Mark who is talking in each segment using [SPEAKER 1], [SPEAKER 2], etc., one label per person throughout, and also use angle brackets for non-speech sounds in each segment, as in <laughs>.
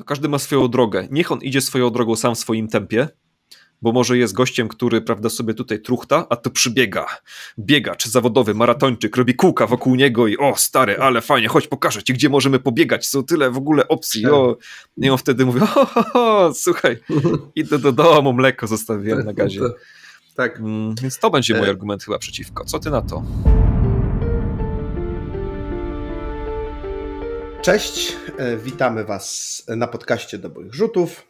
[SPEAKER 1] no każdy ma swoją drogę. Niech on idzie swoją drogą sam w swoim tempie, bo może jest gościem, który, prawda, sobie tutaj truchta, a to przybiega. Biegacz, zawodowy, maratończyk, robi kółka wokół niego i o, stary, ale fajnie, chodź pokażę ci, gdzie możemy pobiegać, są tyle w ogóle opcji. O. I on wtedy mówi, <laughs> o, ho, ho, słuchaj, idę do domu, mleko zostawiłem na gazie. <laughs> Tak. Mm, więc to będzie mój e, argument chyba przeciwko. Co ty na to?
[SPEAKER 2] Cześć, e, witamy Was na podcaście Dobrych Rzutów,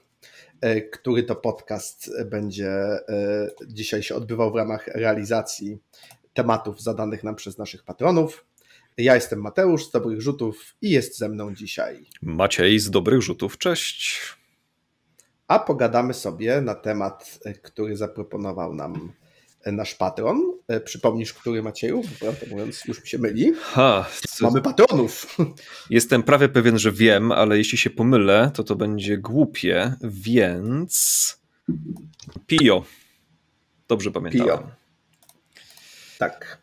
[SPEAKER 2] e, który to podcast będzie e, dzisiaj się odbywał w ramach realizacji tematów zadanych nam przez naszych patronów. Ja jestem Mateusz z Dobrych Rzutów i jest ze mną dzisiaj
[SPEAKER 1] Maciej z Dobrych Rzutów, cześć.
[SPEAKER 2] A pogadamy sobie na temat, który zaproponował nam E, nasz patron. E, przypomnisz, który Macieju? Prawdę mówiąc, już mi się myli.
[SPEAKER 1] Ha, co... Mamy patronów. Jestem prawie pewien, że wiem, ale jeśli się pomylę, to to będzie głupie, więc... Pio. Dobrze pamiętam. Pio. Tak.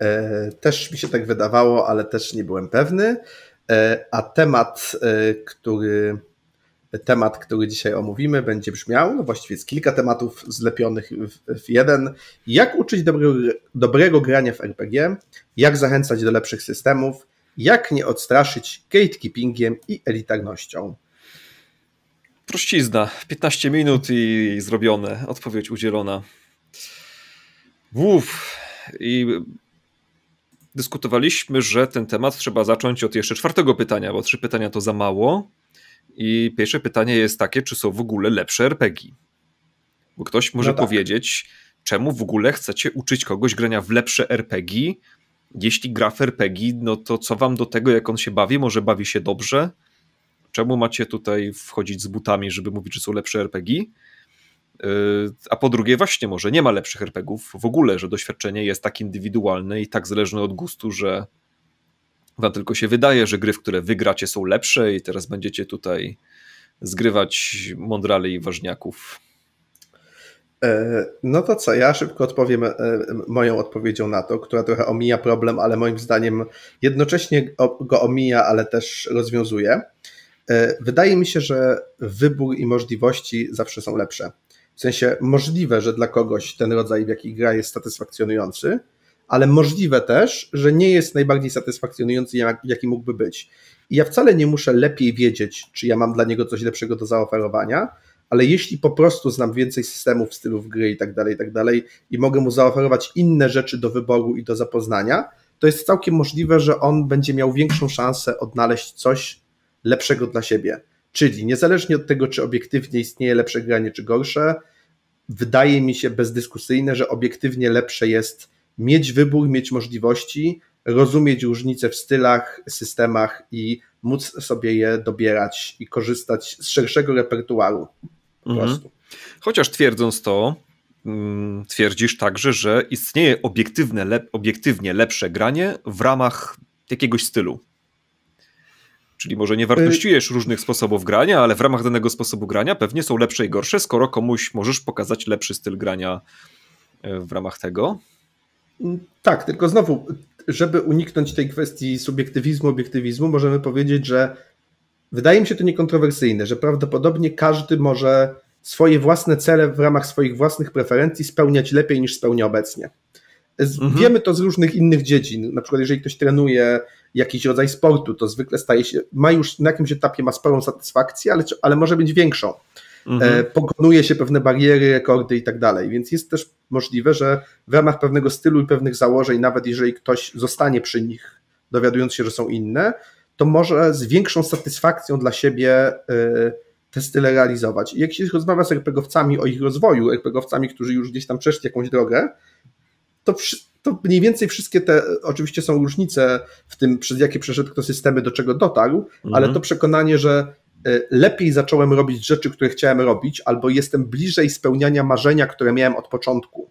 [SPEAKER 1] E, też
[SPEAKER 2] mi się tak wydawało, ale też nie byłem pewny. E, a temat, e, który temat, który dzisiaj omówimy, będzie brzmiał, no właściwie jest kilka tematów zlepionych w, w jeden. Jak uczyć dobrego, dobrego grania w RPG, jak zachęcać do lepszych systemów, jak nie odstraszyć gatekeepingiem i elitarnością.
[SPEAKER 1] Prościzna, 15 minut i zrobione, odpowiedź udzielona. Uff. I dyskutowaliśmy, że ten temat trzeba zacząć od jeszcze czwartego pytania, bo trzy pytania to za mało. I pierwsze pytanie jest takie, czy są w ogóle lepsze RPG? Bo ktoś no może no tak. powiedzieć, czemu w ogóle chcecie uczyć kogoś grania w lepsze RPG? Jeśli gra w RPG, no to co wam do tego, jak on się bawi? Może bawi się dobrze? Czemu macie tutaj wchodzić z butami, żeby mówić, że są lepsze RPG? Yy, a po drugie, właśnie może nie ma lepszych RPGów w ogóle, że doświadczenie jest tak indywidualne i tak zależne od gustu, że Wam tylko się wydaje, że gry, w które wygracie, są lepsze i teraz będziecie tutaj zgrywać mądrali i ważniaków.
[SPEAKER 2] E, no to co, ja szybko odpowiem e, moją odpowiedzią na to, która trochę omija problem, ale moim zdaniem jednocześnie go omija, ale też rozwiązuje. E, wydaje mi się, że wybór i możliwości zawsze są lepsze. W sensie możliwe, że dla kogoś ten rodzaj, w jaki gra jest satysfakcjonujący, ale możliwe też, że nie jest najbardziej satysfakcjonujący, jak, jaki mógłby być. I ja wcale nie muszę lepiej wiedzieć, czy ja mam dla niego coś lepszego do zaoferowania, ale jeśli po prostu znam więcej systemów, stylów gry i tak dalej, i tak dalej, i mogę mu zaoferować inne rzeczy do wyboru i do zapoznania, to jest całkiem możliwe, że on będzie miał większą szansę odnaleźć coś lepszego dla siebie. Czyli niezależnie od tego, czy obiektywnie istnieje lepsze granie, czy gorsze, wydaje mi się bezdyskusyjne, że obiektywnie lepsze jest mieć wybór, mieć możliwości, rozumieć różnice w stylach, systemach i móc sobie je dobierać i korzystać z szerszego repertuaru.
[SPEAKER 1] Po mhm. prostu. Chociaż twierdząc to, mm, twierdzisz także, że istnieje obiektywne, lep, obiektywnie lepsze granie w ramach jakiegoś stylu. Czyli może nie y- wartościujesz różnych sposobów grania, ale w ramach danego sposobu grania pewnie są lepsze i gorsze, skoro komuś możesz pokazać lepszy styl grania e, w ramach tego.
[SPEAKER 2] Tak, tylko znowu, żeby uniknąć tej kwestii subiektywizmu, obiektywizmu, możemy powiedzieć, że wydaje mi się to niekontrowersyjne, że prawdopodobnie każdy może swoje własne cele w ramach swoich własnych preferencji spełniać lepiej niż spełnia obecnie. Mhm. Wiemy to z różnych innych dziedzin. Na przykład, jeżeli ktoś trenuje jakiś rodzaj sportu, to zwykle staje się, ma już na jakimś etapie ma sporą satysfakcję, ale, ale może być większą mhm. E, pokonuje się pewne bariery, rekordy i tak dalej. Więc jest też możliwe, że w ramach pewnego stylu i pewnych założeń, nawet jeżeli ktoś zostanie przy nich, dowiadując się, że są inne, to może z większą satysfakcją dla siebie e, te style realizować. I jak się rozmawia z RPGowcami o ich rozwoju, RPGowcami, którzy już gdzieś tam przeszli jakąś drogę, to, to mniej więcej wszystkie te, oczywiście są różnice w tym, przez jakie przeszedł kto systemy, do czego dotarł, mhm. ale to przekonanie, że E, lepiej zacząłem robić rzeczy, które chciałem robić, albo jestem bliżej spełniania marzenia, które miałem od początku.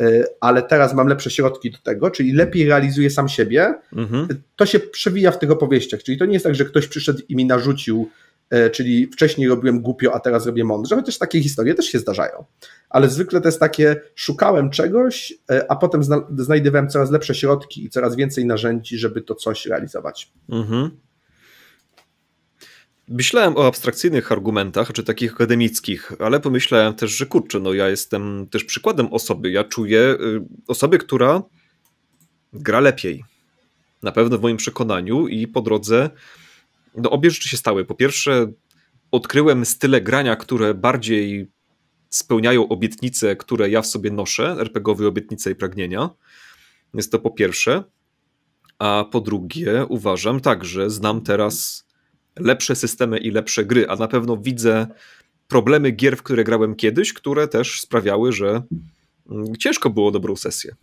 [SPEAKER 2] E, ale teraz mam lepsze środki do tego, czyli lepiej realizuję sam siebie. Mhm. E, to się przewija w tych opowieściach. Czyli to nie jest tak, że ktoś przyszedł i mi narzucił, czyli wcześniej robiłem głupio, a teraz robię mądrze, chociaż takie historie też się zdarzają. Ale zwykle to jest takie, szukałem czegoś, a potem znajdywałem coraz lepsze środki i coraz więcej narzędzi, żeby to coś realizować.
[SPEAKER 1] Mhm. Myślałem o abstrakcyjnych argumentach, czy takich akademickich, ale pomyślałem też, że kurczę, no ja jestem też przykładem osoby. Ja czuję y, osobę, która gra lepiej. Na pewno w moim przekonaniu i po drodze no, obie rzeczy się stały. Po pierwsze, odkryłem style grania, które bardziej spełniają obietnice, które ja w sobie noszę, RPGowe obietnice i pragnienia. Jest to po pierwsze. A po drugie, uważam także, znam teraz lepsze systemy i lepsze gry, a na pewno widzę problemy gier, w które grałem kiedyś, które też sprawiały, że mm, ciężko było dobrą sesję.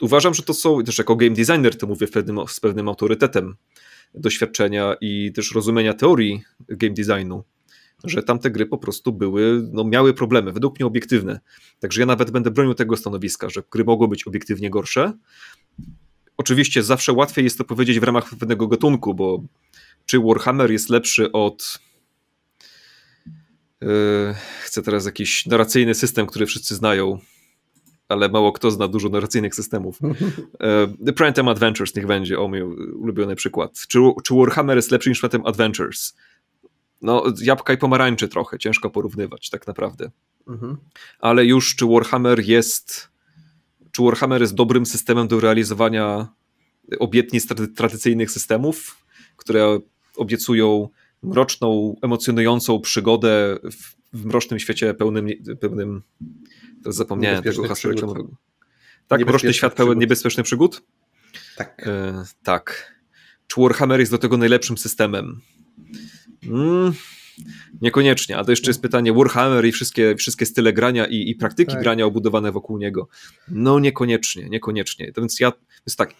[SPEAKER 1] Uważam, że to są, też jako game designer to mówię pewnym, z pewnym autorytetem doświadczenia i też rozumienia teorii game designu, że tamte gry po prostu były, no miały problemy, według mnie obiektywne. Także ja nawet będę bronił tego stanowiska, że gry mogą być obiektywnie gorsze. Oczywiście zawsze łatwiej jest to powiedzieć w ramach pewnego gatunku, bo czy Warhammer jest lepszy od. E, chcę teraz jakiś narracyjny system, który wszyscy znają, ale mało kto zna dużo narracyjnych systemów. <laughs> E, The Primetime Adventures niech będzie, o mój ulubiony przykład. Czy, czy Warhammer jest lepszy niż Primetime Adventures? No, jabłka i pomarańcze trochę, ciężko porównywać tak naprawdę. Mhm. Ale już czy Warhammer jest czy Warhammer jest dobrym systemem do realizowania obietnic tradycyjnych systemów, które obiecują mroczną, emocjonującą przygodę w, w mrocznym świecie pełnym, pełnym teraz zapomniałem tego hasła reklamowego. Tak, mroczny świat pełen niebezpiecznych przygód? Tak. E, tak. Czy Warhammer jest do tego najlepszym systemem? Mm, niekoniecznie, a to jeszcze jest pytanie Warhammer i wszystkie, wszystkie style grania i, i praktyki tak. grania obudowane wokół niego. No niekoniecznie, niekoniecznie. To więc ja, więc tak,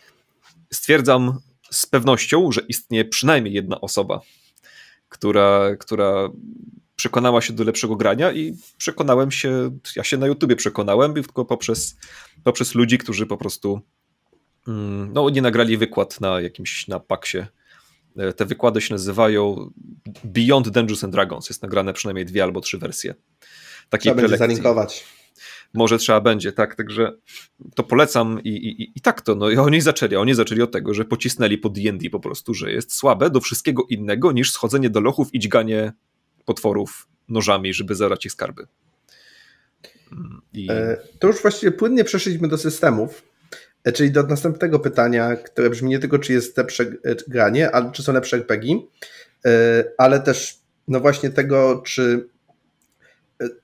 [SPEAKER 1] stwierdzam, z pewnością, że istnieje przynajmniej jedna osoba, która, która przekonała się do lepszego grania i przekonałem się, ja się na YouTubie przekonałem, tylko poprzez, poprzez ludzi, którzy po prostu mm, no, nie nagrali wykład na jakimś, na paksie. E, te wykłady się nazywają Beyond Dungeons and Dragons. Jest nagrane przynajmniej dwie albo trzy wersje. takie Trzeba
[SPEAKER 2] zalinkować
[SPEAKER 1] może trzeba będzie, tak? Także to polecam i, i, i tak to, no i oni zaczęli, oni zaczęli od tego, że pocisnęli pod D&D po prostu, że jest słabe do wszystkiego innego niż schodzenie do lochów i dźganie potworów nożami, żeby zerać ich skarby. Mm, I...
[SPEAKER 2] E, to już właściwie płynnie przeszliśmy do systemów, e, czyli do następnego pytania, które brzmi nie tylko, czy jest lepsze e, granie, ale czy są lepsze RPG, ale też no właśnie tego, czy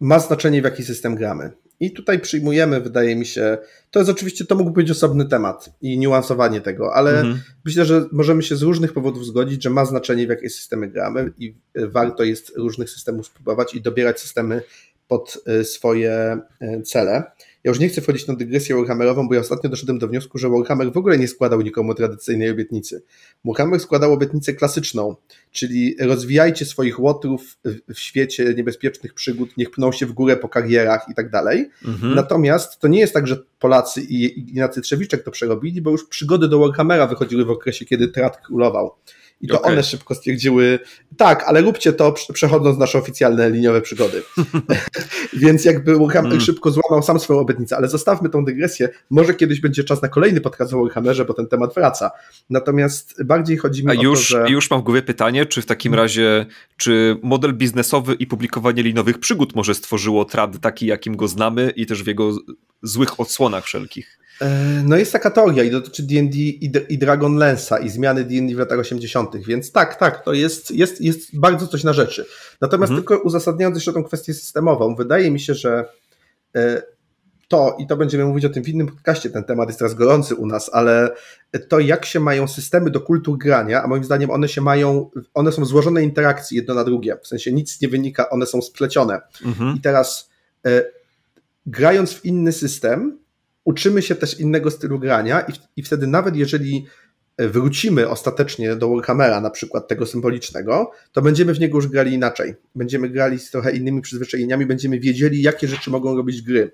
[SPEAKER 2] ma znaczenie, w jaki system gramy. I tutaj przyjmujemy, wydaje mi się, to jest oczywiście, to mógł być osobny temat i niuansowanie tego, ale mhm. myślę, że możemy się z różnych powodów zgodzić, że ma znaczenie, w jakie systemy gramy i e, warto jest różnych systemów spróbować i dobierać systemy pod e, swoje e, cele. Ja już nie chcę wchodzić na dygresję Warhammerową, bo ja ostatnio doszedłem do wniosku, że Warhammer w ogóle nie składał nikomu tradycyjnej obietnicy. Warhammer składał obietnicę klasyczną, czyli rozwijajcie swoich łotrów w świecie niebezpiecznych przygód, niech pną się w górę po karierach i tak dalej. Mhm. Natomiast to nie jest tak, że Polacy i Ignacy Trzewiczek to przerobili, bo już przygody do Warhammera wychodziły w okresie, kiedy Trat królował. I to okay. one szybko stwierdziły, tak, ale róbcie to przechodząc nasze oficjalne liniowe przygody. <laughs> Więc jakby Warhammer mm. szybko złamał sam swoją obietnicę, ale zostawmy tą dygresję. Może kiedyś będzie czas na kolejny podcast o Warhammerze, bo ten temat wraca. Natomiast bardziej chodzi mi A o już, to,
[SPEAKER 1] że... już mam w głowie pytanie, czy w takim mm. razie, czy model biznesowy i publikowanie liniowych przygód może stworzyło trad taki, jakim go znamy i też w jego złych odsłonach wszelkich?
[SPEAKER 2] E, no jest taka teoria i dotyczy D&D i, i Lensa i zmiany D&D w latach 80., więc tak, tak, to jest, jest, jest bardzo coś na rzeczy. Natomiast mhm. tylko uzasadniając jeszcze tą kwestię systemową, wydaje mi się, że e, to, i to będziemy mówić o tym w innym podcaście, ten temat jest teraz gorący u nas, ale to jak się mają systemy do kultur grania, a moim zdaniem one się mają, one są złożone interakcji jedno na drugie, w sensie nic nie wynika, one są splecione. Mhm. I teraz e, grając w inny system, uczymy się też innego stylu grania i, i wtedy nawet jeżeli e, wrócimy ostatecznie do Warhammera, na przykład tego symbolicznego, to będziemy w niego już grali inaczej. Będziemy grali z trochę innymi przyzwyczajeniami, będziemy wiedzieli, jakie rzeczy mogą robić gry.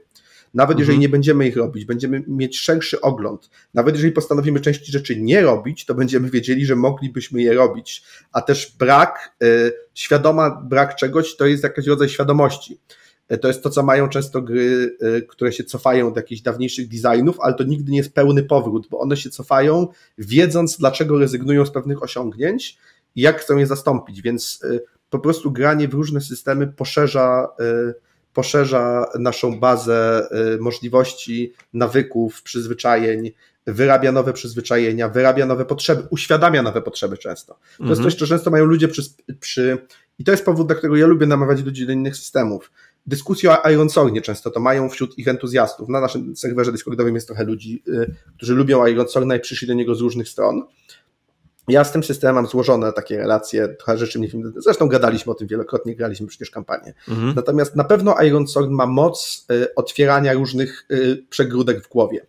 [SPEAKER 2] Nawet mhm. jeżeli nie będziemy ich robić, będziemy mieć szerszy ogląd. Nawet jeżeli postanowimy części rzeczy nie robić, to będziemy wiedzieli, że moglibyśmy je robić. A też brak, e, świadoma brak czegoś, to jest jakiś rodzaj świadomości. E, to jest to, co mają często gry, e, które się cofają od jakichś dawniejszych designów, ale to nigdy nie jest pełny powrót, bo one się cofają, wiedząc, dlaczego rezygnują z pewnych osiągnięć i jak chcą je zastąpić. Więc e, po prostu granie w różne systemy poszerza, poszerza naszą bazę możliwości, nawyków, przyzwyczajeń, wyrabia nowe przyzwyczajenia, wyrabia nowe potrzeby, uświadamia nowe potrzeby często. To mhm. jest coś, co często mają ludzie przy, przy. I to jest powód, dla którego ja lubię namawiać ludzi do innych systemów dyskusje o Iron Sornie często to mają wśród ich entuzjastów. Na naszym serwerze Discordowym jest trochę ludzi, y, którzy lubią Iron Sorna i przyszli do niego z różnych stron. Ja z tym systemem mam złożone takie relacje, trochę rzeczy nie Zresztą gadaliśmy o tym wielokrotnie, graliśmy przecież kampanię. Mhm. Natomiast na pewno Iron Sword ma moc y, otwierania różnych y, przegródek w głowie.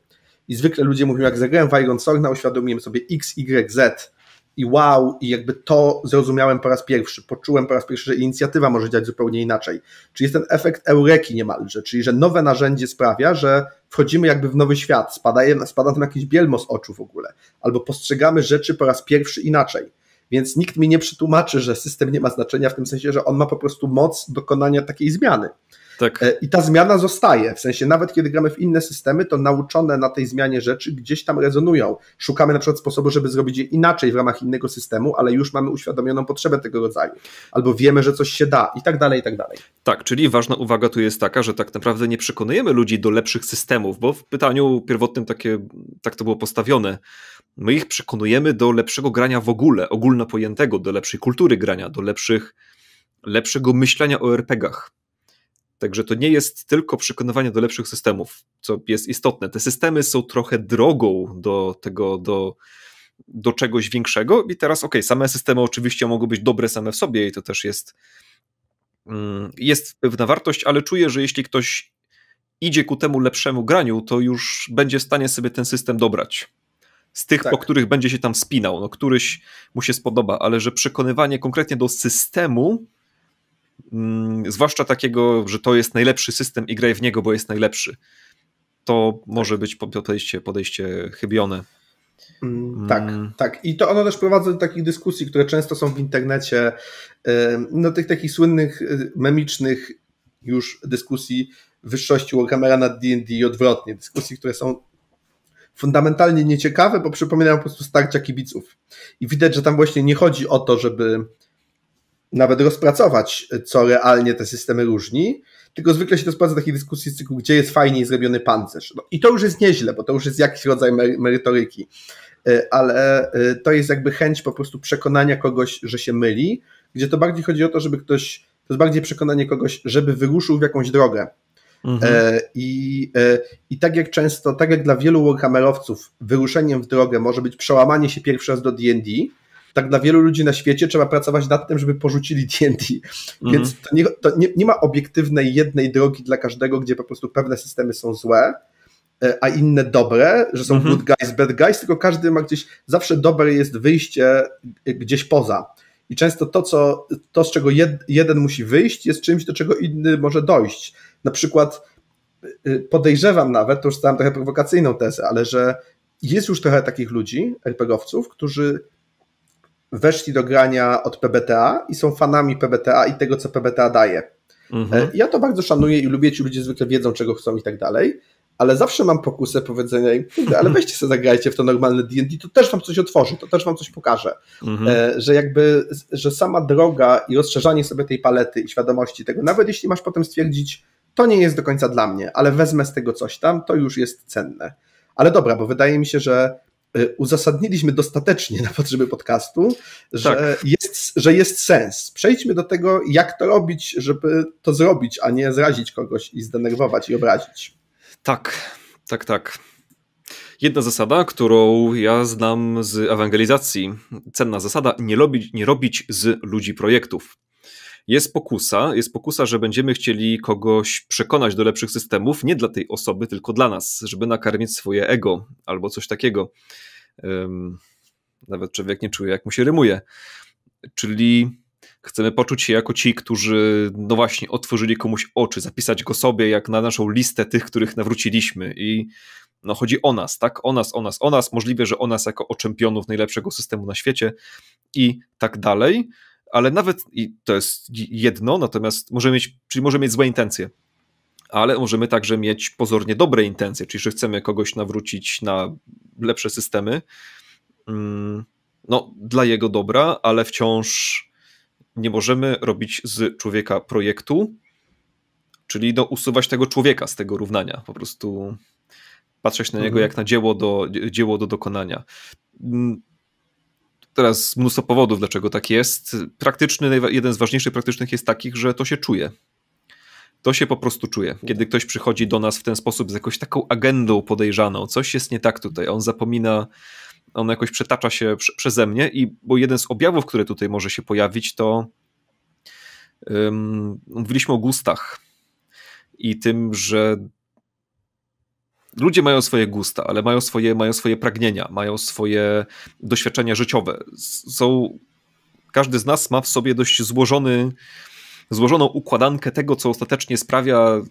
[SPEAKER 2] I zwykle ludzie mówią, jak zagrałem w Iron Sword, uświadomiłem sobie X, Y, Z i wow, i jakby to zrozumiałem po raz pierwszy, poczułem po raz pierwszy, że inicjatywa może działać zupełnie inaczej. Czyli jest ten efekt eureki niemalże, czyli że nowe narzędzie sprawia, że wchodzimy jakby w nowy świat, spada, spada tam jakiś bielmo z oczu w ogóle, albo postrzegamy rzeczy po raz pierwszy inaczej. Więc nikt mi nie przetłumaczy, że system nie ma znaczenia w tym sensie, że on ma po prostu moc dokonania takiej zmiany. Tak. E, I ta zmiana zostaje, w sensie nawet kiedy gramy w inne systemy, to nauczone na tej zmianie rzeczy gdzieś tam rezonują. Szukamy na przykład sposobu, żeby zrobić je inaczej w ramach innego systemu, ale już mamy uświadomioną potrzebę tego rodzaju, albo wiemy, że coś się da i tak dalej, i tak dalej.
[SPEAKER 1] Tak, czyli ważna uwaga tu jest taka, że tak naprawdę nie przekonujemy ludzi do lepszych systemów, bo w pytaniu pierwotnym takie, tak to było postawione. My ich przekonujemy do lepszego grania w ogóle, ogólnopojętego, do lepszej kultury grania, do lepszych, lepszego myślenia o RPGach. Także to nie jest tylko przekonywanie do lepszych systemów, co jest istotne. Te systemy są trochę drogą do tego, do, do czegoś większego. I teraz, ok, same systemy oczywiście mogą być dobre same w sobie i to też jest, mm, jest pewna wartość, ale czuję, że jeśli ktoś idzie ku temu lepszemu graniu, to już będzie w stanie sobie ten system dobrać. Z tych, tak. po których będzie się tam spinał, no któryś mu się spodoba, ale że przekonywanie konkretnie do systemu Mm, zwłaszcza takiego, że to jest najlepszy system i graj w niego, bo jest najlepszy. To może tak. być podejście, podejście chybione.
[SPEAKER 2] Mm, mm. Tak, tak. I to ono też prowadzi do takich dyskusji, które często są w internecie, no tych takich słynnych, y, memicznych już dyskusji wyższości Warhammera nad D&D i odwrotnie. Dyskusji, które są fundamentalnie nieciekawe, bo przypominają po prostu starcia kibiców. I widać, że tam właśnie nie chodzi o to, żeby nawet rozpracować, co realnie te systemy różni, tylko zwykle się to sprawdza takiej dyskusji z cyklu, gdzie jest fajniej zrobiony pancerz. No, I to już jest nieźle, bo to już jest jakiś rodzaj merytoryki, e, ale e, to jest jakby chęć po prostu przekonania kogoś, że się myli, gdzie to bardziej chodzi o to, żeby ktoś, to jest bardziej przekonanie kogoś, żeby wyruszył w jakąś drogę. Mhm. E, I, I tak jak często, tak jak dla wielu Warhammerowców, wyruszeniem w drogę może być przełamanie się pierwszy raz do D&D, tak dla wielu ludzi na świecie trzeba pracować nad tym, żeby porzucili D&D. Mhm. Więc to, nie, to nie, nie ma obiektywnej jednej drogi dla każdego, gdzie po prostu pewne systemy są złe, e, a inne dobre, że są mhm. good guys, bad guys, tylko każdy ma gdzieś, zawsze dobre jest wyjście e, gdzieś poza. I często to, co, to z czego jed, jeden musi wyjść, jest czymś, do czego inny może dojść. Na przykład e, podejrzewam nawet, to już stałem trochę prowokacyjną tezę, ale że jest już trochę takich ludzi, RPGowców, którzy weszli do grania od PBTA i są fanami PBTA i tego, co PBTA daje. Mhm. E, ja to bardzo szanuję i lubię, ci ludzie zwykle wiedzą, czego chcą i tak dalej, ale zawsze mam pokusę powiedzenia im, ale <laughs> weźcie sobie, zagrajcie w to normalne D&D, to też wam coś otworzy, to też wam coś pokaże. Mhm. E, że jakby, że sama droga i rozszerzanie sobie tej palety i świadomości tego, nawet jeśli masz potem stwierdzić, to nie jest do końca dla mnie, ale wezmę z tego coś tam, to już jest cenne. Ale dobra, bo wydaje mi się, że E, uzasadniliśmy dostatecznie <laughs> na potrzeby podcastu, że, tak. jest, że jest sens. Przejdźmy do tego, jak to robić, żeby to zrobić, a nie zrazić kogoś i zdenerwować i obrazić.
[SPEAKER 1] Tak, tak, tak. Jedna zasada, którą ja znam z ewangelizacji, cenna zasada, nie robić, nie robić z ludzi projektów jest pokusa, jest pokusa, że będziemy chcieli kogoś przekonać do lepszych systemów, nie dla tej osoby, tylko dla nas, żeby nakarmić swoje ego albo coś takiego. Nawet człowiek nie czuje, jak mu się rymuje. Czyli chcemy poczuć się jako ci, którzy, no właśnie, otworzyli komuś oczy, zapisać go sobie, jak na naszą listę tych, których nawróciliśmy. I no, chodzi o nas, tak? O nas, o nas, o nas. Możliwe, że o nas jako o czempionów najlepszego systemu na świecie i tak dalej ale nawet i to jest jedno, natomiast możemy mieć, czyli możemy mieć złe intencje ale możemy także mieć pozornie dobre intencje, czyli że chcemy kogoś nawrócić na lepsze systemy, mm, no, dla jego dobra, ale wciąż nie możemy robić z człowieka projektu, czyli do no, usuwać tego człowieka z tego równania, po prostu patrzeć na niego mhm. jak na dzieło do, dzieło do dokonania. Mm, teraz mnóstwo powodów, dlaczego tak jest. Praktyczny, jeden z ważniejszych praktycznych jest takich, że to się czuje. To się po prostu czuje. Kiedy ktoś przychodzi do nas w ten sposób z jakąś taką agendą podejrzaną, coś jest nie tak tutaj, on zapomina, on jakoś przetacza się przeze mnie i bo jeden z objawów, które tutaj może się pojawić, to um, mówiliśmy o gustach i tym, że ludzie mają swoje gusta, ale mają swoje, mają swoje pragnienia, mają swoje doświadczenia życiowe. Są, każdy z nas ma w sobie dość złożony, złożoną układankę tego, co ostatecznie sprawia,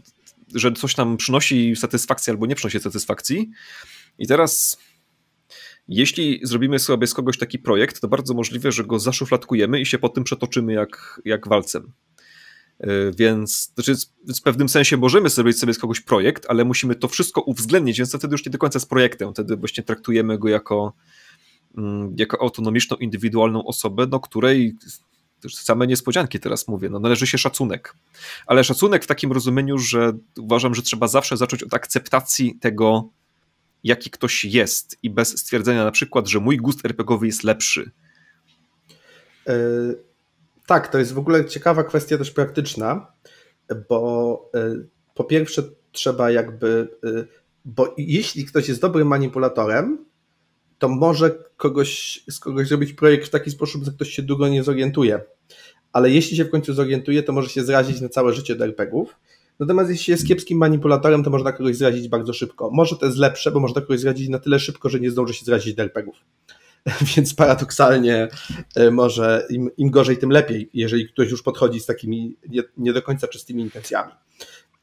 [SPEAKER 1] że coś nam przynosi satysfakcję albo nie przynosi satysfakcji. I teraz jeśli zrobimy sobie z kogoś taki projekt, to bardzo możliwe, że go zaszufladkujemy i się po tym przetoczymy jak, jak walcem. E, więc, znaczy w pewnym sensie możemy zrobić sobie z kogoś projekt, ale musimy to wszystko uwzględnić, więc to wtedy już nie do końca jest projektem. Wtedy właśnie traktujemy go jako, mm, jako autonomiczną, indywidualną osobę, do no, której same niespodzianki teraz mówię, no należy się szacunek. Ale szacunek w takim rozumieniu, że uważam, że trzeba zawsze zacząć od akceptacji tego, jaki ktoś jest i bez stwierdzenia na przykład, że mój gust RPGowy jest lepszy.
[SPEAKER 2] Y tak, to jest w ogóle ciekawa kwestia też praktyczna, bo e, po pierwsze trzeba jakby, e, bo jeśli ktoś jest dobrym manipulatorem, to może kogoś, z kogoś zrobić projekt w taki sposób, że ktoś się długo nie zorientuje. Ale jeśli się w końcu zorientuje, to może się zrazić na całe życie do RPG-ów. Natomiast jeśli jest kiepskim manipulatorem, to można kogoś zrazić bardzo szybko. Może to jest lepsze, bo można kogoś zrazić na tyle szybko, że nie zdąży się zrazić do RPG-ów. <laughs> więc paradoksalnie e, może im, im gorzej, tym lepiej, jeżeli ktoś już podchodzi z takimi nie, nie do końca czystymi intencjami.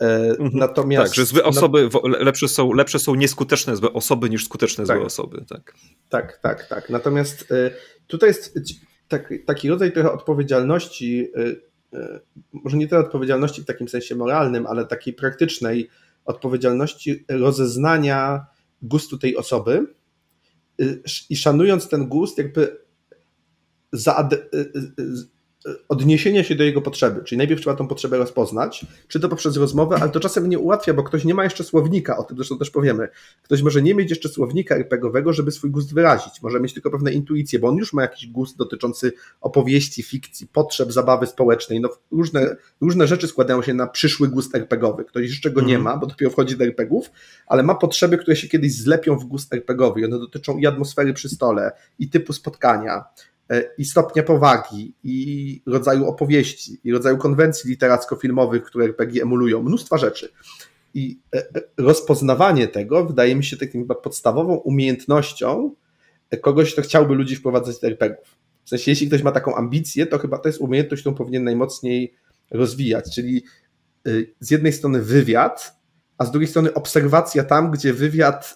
[SPEAKER 2] E, mhm. Natomiast, tak, że złe no- osoby
[SPEAKER 1] no, lepsze, są, lepsze są nieskuteczne złe osoby niż skuteczne tak, złe osoby. Tak.
[SPEAKER 2] tak, tak, tak. Natomiast e, tutaj jest tak, taki rodzaj trochę odpowiedzialności, może nie tyle odpowiedzialności w takim sensie moralnym, ale takiej praktycznej odpowiedzialności rozeznania gustu tej osoby Y, i szanując ten gust, jakby za, y, y, odniesienia się do jego potrzeby. Czyli najpierw trzeba tą potrzebę rozpoznać, czy to poprzez rozmowę, ale to czasem nie ułatwia, bo ktoś nie ma jeszcze słownika, o tym zresztą też powiemy. Ktoś może nie mieć jeszcze słownika RPG-owego, żeby swój gust wyrazić. Może mieć tylko pewne intuicje, bo on już ma jakiś gust dotyczący opowieści, fikcji, potrzeb, zabawy społecznej. No, różne, różne rzeczy składają się na przyszły gust RPG-owy. Ktoś jeszcze go nie mhm. ma, bo dopiero wchodzi do RPG-ów, ale ma potrzeby, które się kiedyś zlepią w gust RPGowy. One dotyczą i atmosfery przy stole, i typu spotkania, E, i stopnia powagi, i rodzaju opowieści, i rodzaju konwencji literacko-filmowych, które RPG emulują, mnóstwa rzeczy. I e, e, rozpoznawanie tego wydaje mi się takim chyba podstawową umiejętnością kogoś, kto chciałby ludzi wprowadzać do RPGów. W sensie, jeśli ktoś ma taką ambicję, to chyba to jest umiejętność, którą powinien najmocniej rozwijać, czyli z jednej strony wywiad, a z drugiej strony obserwacja tam, gdzie wywiad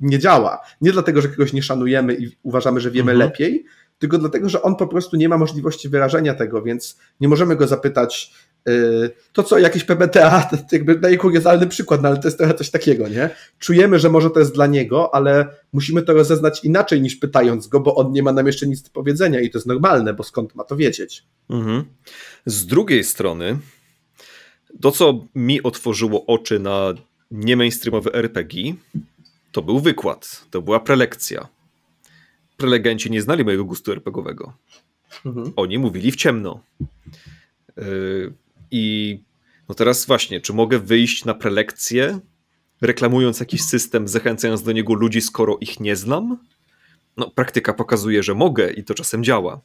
[SPEAKER 2] nie działa. Nie dlatego, że kogoś nie szanujemy i uważamy, że wiemy mhm. lepiej, tylko dlatego, że on po prostu nie ma możliwości wyrażenia tego, więc nie możemy go zapytać y, to co, jakieś PBTA, <laughs> to jakby daje kuriozalny przykład, no ale to jest trochę coś takiego, nie? Czujemy, że może to jest dla niego, ale musimy to rozeznać inaczej niż pytając go, bo on nie ma nam jeszcze nic do powiedzenia i to jest normalne, bo skąd ma to wiedzieć?
[SPEAKER 1] Mhm. Z drugiej strony, to co mi otworzyło oczy na nie mainstreamowe RPG, to był wykład, to była prelekcja prelegenci nie znali mojego gustu RPGowego. Mhm. Oni mówili w ciemno. Y, I no teraz właśnie, czy mogę wyjść na prelekcję, reklamując jakiś system, zachęcając do niego ludzi, skoro ich nie znam? No, praktyka pokazuje, że mogę i to czasem działa.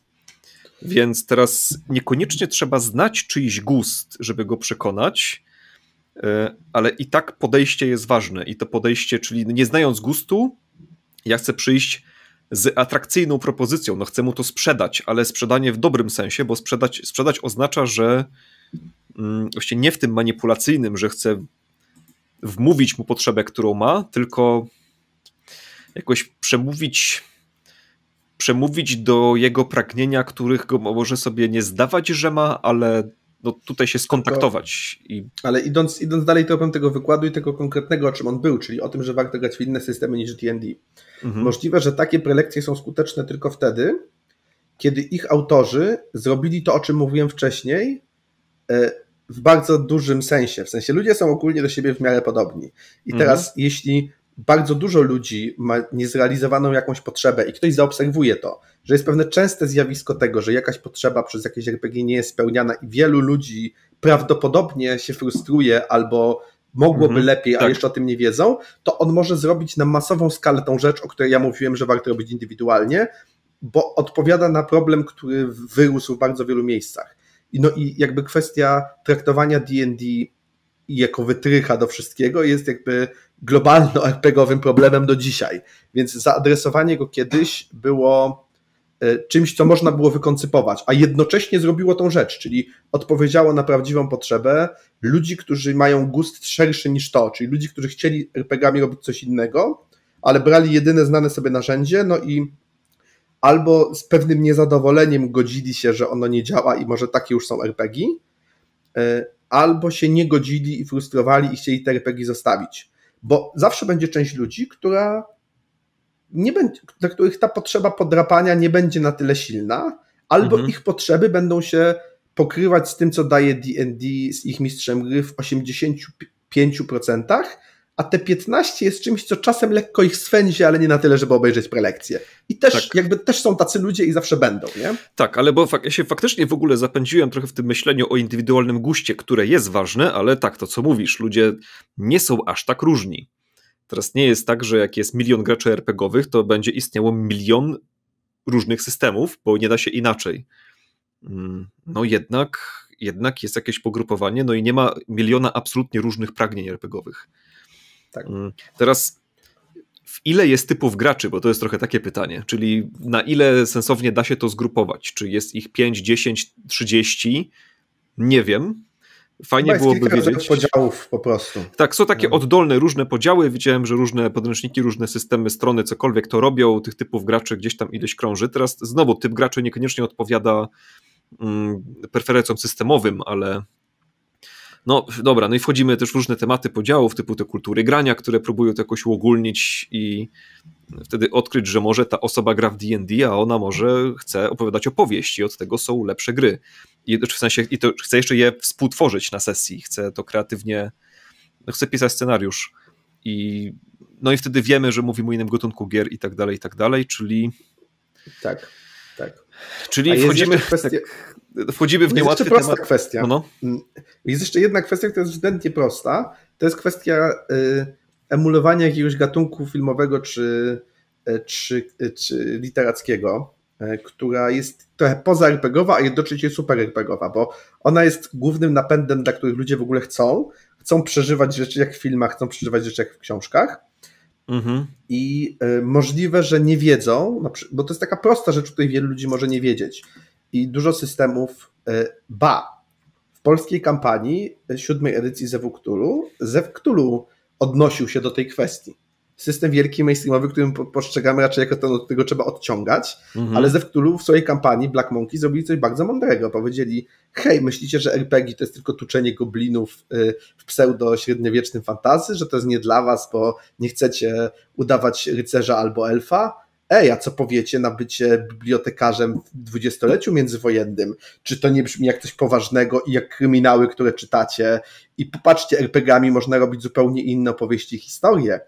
[SPEAKER 1] Więc teraz niekoniecznie trzeba znać czyjś gust, żeby go przekonać, y, ale i tak podejście jest ważne. I to podejście, czyli nie znając gustu, ja chcę przyjść z atrakcyjną propozycją. No chcę mu to sprzedać, ale sprzedanie w dobrym sensie, bo sprzedać, sprzedać oznacza, że mm, właśnie nie w tym manipulacyjnym, że chcę wmówić mu potrzebę, którą ma, tylko jakoś przemówić przemówić do jego pragnienia, których go może sobie nie zdawać, że ma, ale no, tutaj się tak, skontaktować. To, i...
[SPEAKER 2] Ale idąc, idąc dalej tropem tego wykładu i tego konkretnego, o czym on był, czyli o tym, że warto grać w inne systemy niż D&D. Mhm. Możliwe, że takie prelekcje są skuteczne tylko wtedy, kiedy ich autorzy zrobili to, o czym mówiłem wcześniej, e, w bardzo dużym sensie. W sensie ludzie są ogólnie do siebie w miarę podobni. I mhm. teraz, mhm. jeśli bardzo dużo ludzi ma niezrealizowaną jakąś potrzebę i ktoś zaobserwuje to, że jest pewne częste zjawisko tego, że jakaś potrzeba przez jakieś RPG nie jest spełniana i wielu ludzi prawdopodobnie się frustruje albo mogłoby mhm, lepiej, tak. a jeszcze o tym nie wiedzą, to on może zrobić na masową skalę tą rzecz, o której ja mówiłem, że warto robić indywidualnie, bo odpowiada na problem, który wyrósł w bardzo wielu miejscach. No i jakby kwestia traktowania D&D i jako wytrycha do wszystkiego jest jakby globalno-RPGowym <laughs> problemem do dzisiaj. Więc zaadresowanie go kiedyś było e, czymś, co można było wykoncypować, a jednocześnie zrobiło tą rzecz, czyli odpowiedziało na prawdziwą potrzebę ludzi, którzy mają gust szerszy niż to, czyli ludzi, którzy chcieli RPGami robić coś innego, ale brali jedyne znane sobie narzędzie, no i albo z pewnym niezadowoleniem godzili się, że ono nie działa i może takie już są RPG, e, albo się nie godzili i frustrowali i chcieli te RPG zostawić. Bo zawsze będzie część ludzi, która nie będzie, dla których ta potrzeba podrapania nie będzie na tyle silna, albo mhm. ich potrzeby będą się pokrywać z tym, co daje DD z ich mistrzem gry w 85%, a te 15 jest czymś, co czasem lekko ich swędzi, ale nie na tyle, żeby obejrzeć prelekcję. I też, tak. jakby też są tacy ludzie i zawsze będą, nie?
[SPEAKER 1] Tak, ale bo ja się faktycznie w ogóle zapędziłem trochę w tym myśleniu o indywidualnym guście, które jest ważne, ale tak, to co mówisz, ludzie nie są aż tak różni. Teraz nie jest tak, że jak jest milion graczy RPGowych, to będzie istniało milion różnych systemów, bo nie da się inaczej. Mm, no jednak, jednak jest jakieś pogrupowanie, no i nie ma miliona absolutnie różnych pragnień RPGowych. Tak. Mm. Teraz w ile jest typów graczy, bo to jest trochę takie pytanie, czyli na ile sensownie da się to zgrupować? Czy jest ich 5, 10, 30? Nie wiem. Fajnie byłoby wiedzieć.
[SPEAKER 2] podziałów po prostu.
[SPEAKER 1] Tak, są takie no. oddolne różne podziały. Widziałem, że różne podręczniki, różne systemy, strony, cokolwiek to robią, tych typów graczy gdzieś tam ileś krąży. Teraz znowu typ graczy niekoniecznie odpowiada mm, preferencjom systemowym, ale no dobra, no i wchodzimy też w różne tematy podziałów, typu te kultury grania, które próbują to jakoś uogólnić i wtedy odkryć, że może ta osoba gra w D&D, a ona może chce opowiadać opowieści, od tego są lepsze gry. I, w sensie, i to chce jeszcze je współtworzyć na sesji, chce to kreatywnie, no, chce pisać scenariusz i no i wtedy wiemy, że mówimy o innym gatunku gier i tak dalej, i tak dalej, czyli... Tak, tak. Czyli wchodzimy... Kwestia... Tak wchodzimy w niełatwy temat. jest prosta kwestia.
[SPEAKER 2] No, no. Jest jeszcze jedna kwestia, która jest względnie prosta. To jest kwestia y, emulowania jakiegoś gatunku filmowego czy, y, czy, y, czy literackiego, która jest trochę poza RPGowa, a jednocześnie super RPGowa, bo ona jest głównym napędem, dla których ludzie w ogóle chcą. Chcą przeżywać rzeczy jak w filmach, chcą przeżywać rzeczy jak w książkach. Mhm. I możliwe, że nie wiedzą, no bo to jest taka prosta rzecz, której wielu ludzi może nie wiedzieć i dużo systemów. E, ba, w polskiej kampanii e, siódmej edycji Zewktulu, Zewktulu odnosił się do tej kwestii. System wielki, mainstreamowy, którym postrzegamy raczej jako ten, od tego trzeba odciągać, mhm. ale Zewktulu w swojej kampanii Black Monkey zrobili coś bardzo mądrego. Powiedzieli, hej, myślicie, że RPG to jest tylko tuczenie goblinów e, w pseudo-średniowiecznym fantazy, że to jest nie dla was, bo nie chcecie udawać rycerza albo elfa? ej, a co powiecie na bycie bibliotekarzem w dwudziestoleciu międzywojennym? Czy to nie brzmi jak coś poważnego i jak kryminały, które czytacie? I popatrzcie, RPG-ami można robić zupełnie inne opowieści i historie.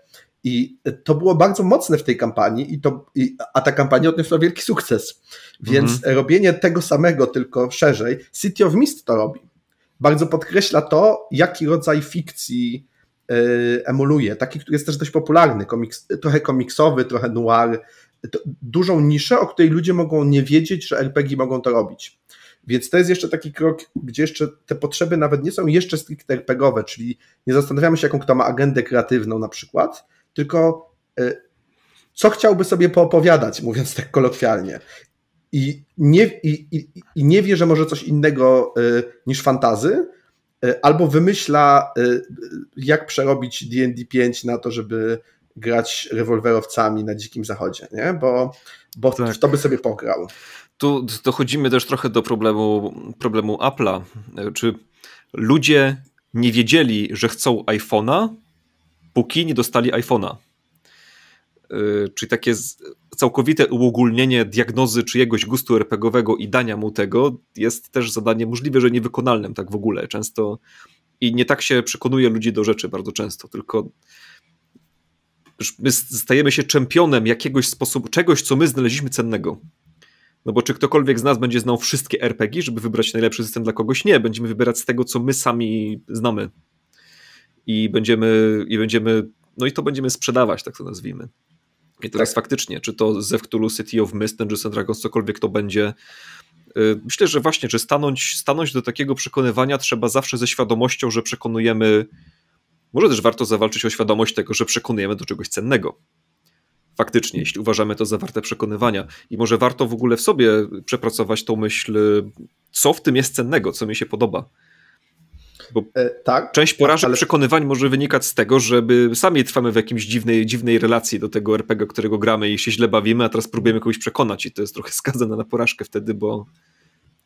[SPEAKER 2] I to było bardzo mocne w tej kampanii, i to, i, a ta kampania odniosła wielki sukces. Więc mhm. robienie tego samego, tylko szerzej, City of Mist to robi. Bardzo podkreśla to, jaki rodzaj fikcji yy, emuluje. Taki, który jest też dość popularny, komiks, trochę komiksowy, trochę noir, dużą niszę, o której ludzie mogą nie wiedzieć, że RPG mogą to robić. Więc to jest jeszcze taki krok, gdzie jeszcze te potrzeby nawet nie są jeszcze stricte RPGowe, czyli nie zastanawiamy się, jaką kto ma agendę kreatywną na przykład, tylko e, co chciałby sobie poopowiadać, mówiąc tak kolokwialnie. I nie, i, i, i nie wie, że może coś innego e, niż fantazy, e, albo wymyśla, jak przerobić DD5 na to, żeby grać rewolwerowcami na dzikim zachodzie, nie? Bo, bo tak. to by sobie pograł.
[SPEAKER 1] Tu dochodzimy też trochę do problemu, problemu Apple'a. Czy ludzie nie wiedzieli, że chcą iPhone'a, póki nie dostali iPhone'a? Y, Czyli takie całkowite uogólnienie diagnozy czyjegoś gustu RPGowego i dania mu tego jest też zadanie możliwe, że niewykonalnym tak w ogóle. Często i nie tak się przekonuje ludzi do rzeczy bardzo często, tylko my stajemy się czempionem jakiegoś sposobu, czegoś, co my znaleźliśmy cennego. No bo czy ktokolwiek z nas będzie znał wszystkie RPG, żeby wybrać najlepszy system dla kogoś? Nie, będziemy wybierać z tego, co my sami znamy. I będziemy, i będziemy no i to będziemy sprzedawać, tak to nazwijmy. I teraz tak. faktycznie, czy to Zew Cthulhu, City of Mist, Dungeons and Dragons, cokolwiek to będzie, y, myślę, że właśnie, że stanąć, stanąć do takiego przekonywania trzeba zawsze ze świadomością, że przekonujemy może też warto zawalczyć o świadomość tego, że przekonujemy do czegoś cennego. Faktycznie, jeśli uważamy to za warte przekonywania, i może warto w ogóle w sobie przepracować tą myśl, co w tym jest cennego, co mi się podoba. Bo e, tak, część tak, porażek ale... przekonywań może wynikać z tego, że sami trwamy w jakiejś dziwnej, dziwnej relacji do tego RPG, którego gramy i się źle bawimy, a teraz próbujemy kogoś przekonać i to jest trochę <laughs> skazane na porażkę wtedy, bo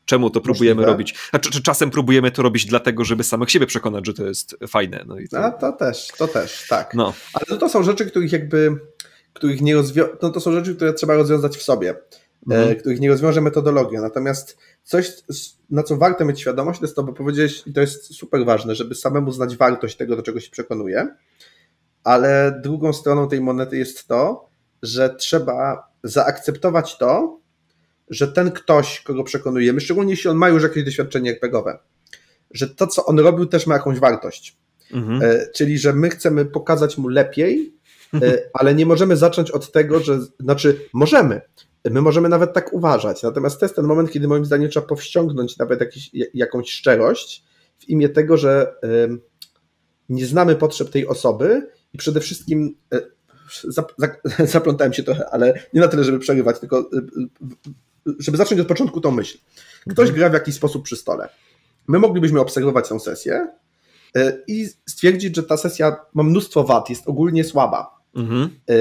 [SPEAKER 1] Czemu to próbujemy Możliwe. robić? A czy, czy, czasem próbujemy to robić dlatego, żeby samych siebie przekonać, że to jest fajne. No, i to... to też, to też, tak. No.
[SPEAKER 2] Ale no to są rzeczy, których jakby, których nie rozwią- no to są rzeczy, które trzeba rozwiązać w sobie, e, mhm. których nie rozwiąże metodologia. Natomiast coś, na co warto mieć świadomość, to jest to, bo powiedziałeś, i to jest super ważne, żeby samemu znać wartość tego, do czego się przekonuje, ale drugą stroną tej monety jest to, że trzeba zaakceptować to, że ten ktoś, kogo przekonujemy, szczególnie jeśli on ma już jakieś doświadczenie RPGowe, że to, co on robił, też ma jakąś wartość. Mhm. E, czyli, że my chcemy pokazać mu lepiej, e, <laughs> ale nie możemy zacząć od tego, że znaczy możemy. My możemy nawet tak uważać. Natomiast to jest ten moment, kiedy moim zdaniem trzeba powściągnąć nawet jakiś, jakąś szczerość w imię tego, że nie znamy potrzeb tej osoby i przede wszystkim e, <laughs> zaplątałem się trochę, ale nie na tyle, żeby przerywać, tylko żeby zacząć od początku tą myśl. Ktoś mhm. gra w jakiś sposób przy stole. My moglibyśmy obserwować tę sesję e, i stwierdzić, że ta sesja ma mnóstwo wad, jest ogólnie słaba. Mhm. E,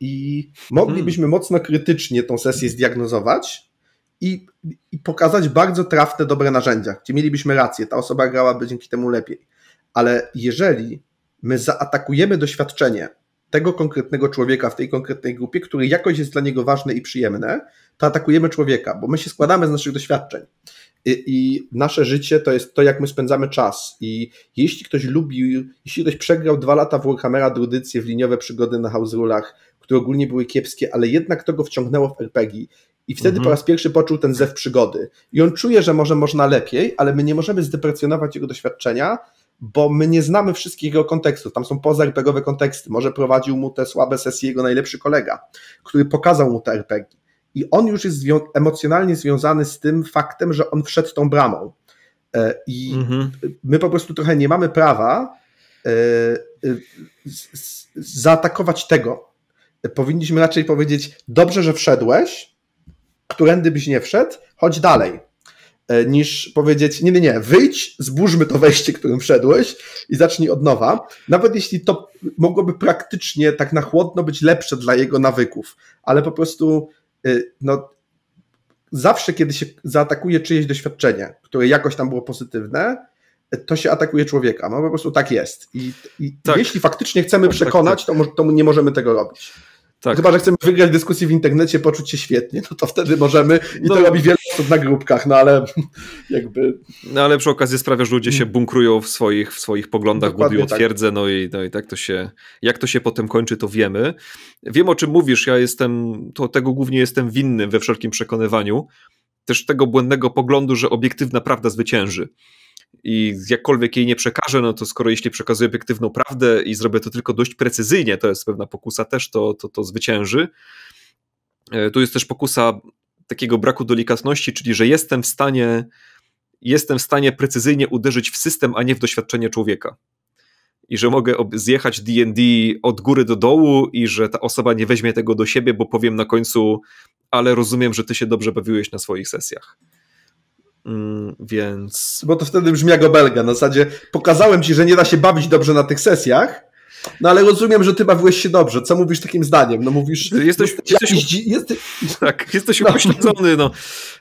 [SPEAKER 2] I moglibyśmy mhm. mocno krytycznie tą sesję zdiagnozować i, i, pokazać bardzo trafne, dobre narzędzia, gdzie mielibyśmy rację, ta osoba grałaby dzięki temu lepiej. Ale jeżeli my zaatakujemy doświadczenie tego konkretnego człowieka w tej konkretnej grupie, który jakoś jest dla niego ważny i przyjemne, to atakujemy człowieka, bo my się składamy z naszych doświadczeń. I, I, nasze życie to jest to, jak my spędzamy czas. I jeśli ktoś lubi, jeśli ktoś przegrał dwa lata w Warhammera drudycję w liniowe przygody na Hausrulach, które ogólnie były kiepskie, ale jednak to go wciągnęło w RPG i wtedy mhm. po raz pierwszy poczuł ten zew przygody. I on czuje, że może można lepiej, ale my nie możemy zdeprecjonować jego doświadczenia, bo my nie znamy wszystkich jego kontekstów. Tam są poza-RPGowe konteksty. Może prowadził mu te słabe sesje jego najlepszy kolega, który pokazał mu te RPG. I on już jest zwią emocjonalnie związany z tym faktem, że on wszedł tą bramą. E, I mhm. my po prostu trochę nie mamy prawa e, e, zaatakować tego. Powinniśmy raczej powiedzieć: Dobrze, że wszedłeś, którędy byś nie wszedł, chodź dalej. E, niż powiedzieć, nie, nie, nie, wyjdź, zburzmy to wejście, którym wszedłeś i zacznij od nowa. Nawet jeśli to mogłoby praktycznie tak na chłodno być lepsze dla jego nawyków, ale po prostu y, no, zawsze, kiedy się zaatakuje czyjeś doświadczenie, które jakoś tam było pozytywne, to się atakuje człowieka. No po prostu tak jest. I, i tak. jeśli faktycznie chcemy tak, tak, przekonać, tak. to, to nie możemy tego robić. Tak. Chyba, że chcemy wygrać dyskusję w internecie, poczuć się świetnie, no to wtedy możemy i no. to robi wiele osób na grupkach, no ale <laughs> jakby...
[SPEAKER 1] No ale przy okazji sprawia, że ludzie się mm. bunkrują w swoich, w swoich poglądach, Dokładnie budują tak. twierdzę, no i, no i tak to się... Jak to się potem kończy, to wiemy. Wiem, o czym mówisz, ja jestem... To tego głównie jestem winny we wszelkim przekonywaniu. Też tego błędnego poglądu, że obiektywna prawda zwycięży i jakkolwiek jej nie przekażę, no to skoro jeśli przekazuję obiektywną prawdę i zrobię to tylko dość precyzyjnie, to jest pewna pokusa też, to, to, to zwycięży. E, tu jest też pokusa takiego braku delikatności, czyli że jestem w stanie jestem w stanie precyzyjnie uderzyć w system, a nie w doświadczenie człowieka. I że mogę zjechać DD od góry do dołu, i że ta osoba nie weźmie tego do siebie, bo powiem na końcu, ale rozumiem, że ty się dobrze bawiłeś na swoich sesjach. Mm, więc.
[SPEAKER 2] Bo to wtedy brzmi jak obelga. Na zasadzie pokazałem ci, że nie da się bawić dobrze na tych sesjach, no ale rozumiem, że ty
[SPEAKER 1] bawiłeś się dobrze. Co mówisz takim zdaniem? No mówisz... Jesteś, no, jesteś, jesteś, jesteś, tak, jesteś no. upośledzony. No.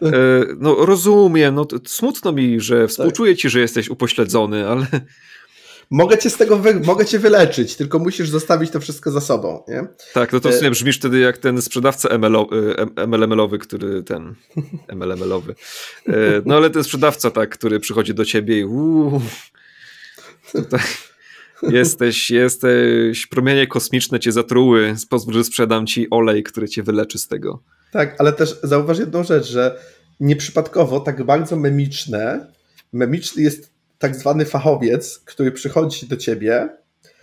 [SPEAKER 1] E, no rozumiem. No, smutno mi, że tak. współczuję tak. ci, że jesteś upośledzony, ale mogę cię z tego, wy... mogę cię wyleczyć, tylko musisz zostawić
[SPEAKER 2] to wszystko za sobą, nie? Tak, no to w sumie e,
[SPEAKER 1] brzmisz wtedy jak ten sprzedawca MLML-owy, e, który ten, <laughs> MLML-owy, e, no ale ten sprzedawca, tak, który przychodzi do ciebie i tutaj... <laughs> Jesteś, jesteś, promienie kosmiczne cię zatruły, pozwól, że sprzedam ci olej, który cię wyleczy z tego.
[SPEAKER 2] Tak, ale też zauważ jedną rzecz, że nieprzypadkowo tak bardzo memiczne, memiczny jest tak zwany fachowiec, który przychodzi do ciebie,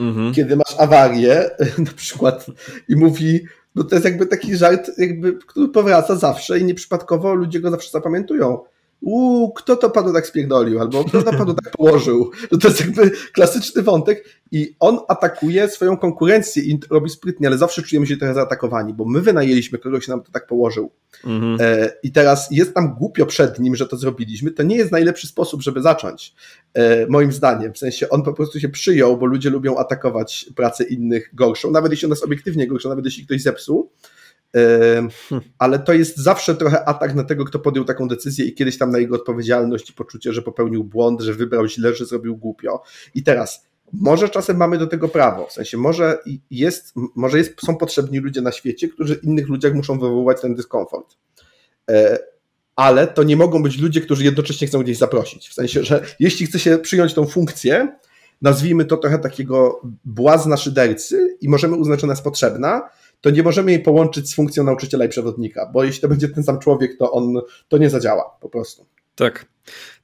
[SPEAKER 2] mhm. kiedy masz awarię <laughs> na przykład i mówi, no to jest jakby taki żart, jakby, który powraca zawsze i nieprzypadkowo ludzie go zawsze zapamiętują. U, kto to panu tak spierdolił, albo kto to panu tak położył. To jest jakby klasyczny wątek i on atakuje swoją konkurencję i robi sprytnie, ale zawsze czujemy się trochę zaatakowani, bo my wynajęliśmy kogoś, nam to tak położył mhm. e, i teraz jest tam głupio przed nim, że to zrobiliśmy, to nie jest najlepszy sposób, żeby zacząć, e, moim zdaniem. W sensie on po prostu się przyjął, bo ludzie lubią atakować pracę innych gorszą, nawet jeśli ona jest obiektywnie gorsza, nawet jeśli ktoś zepsuł, Hmm. ale to jest zawsze trochę atak na tego, kto podjął taką decyzję i kiedyś tam na jego odpowiedzialność i poczucie, że popełnił błąd, że wybrał źle, że zrobił głupio. I teraz może czasem mamy do tego prawo, w sensie może, jest, może jest, są potrzebni ludzie na świecie, którzy innych ludziach muszą wywoływać ten dyskomfort. E, ale to nie mogą być ludzie, którzy jednocześnie chcą gdzieś zaprosić. W sensie, że jeśli chce się przyjąć tą funkcję, nazwijmy to trochę takiego błazna szydercy i możemy uznać, że ona jest potrzebna, to nie możemy jej połączyć z funkcją nauczyciela i przewodnika, bo jeśli to będzie ten sam człowiek, to on to nie zadziała po prostu.
[SPEAKER 1] Tak.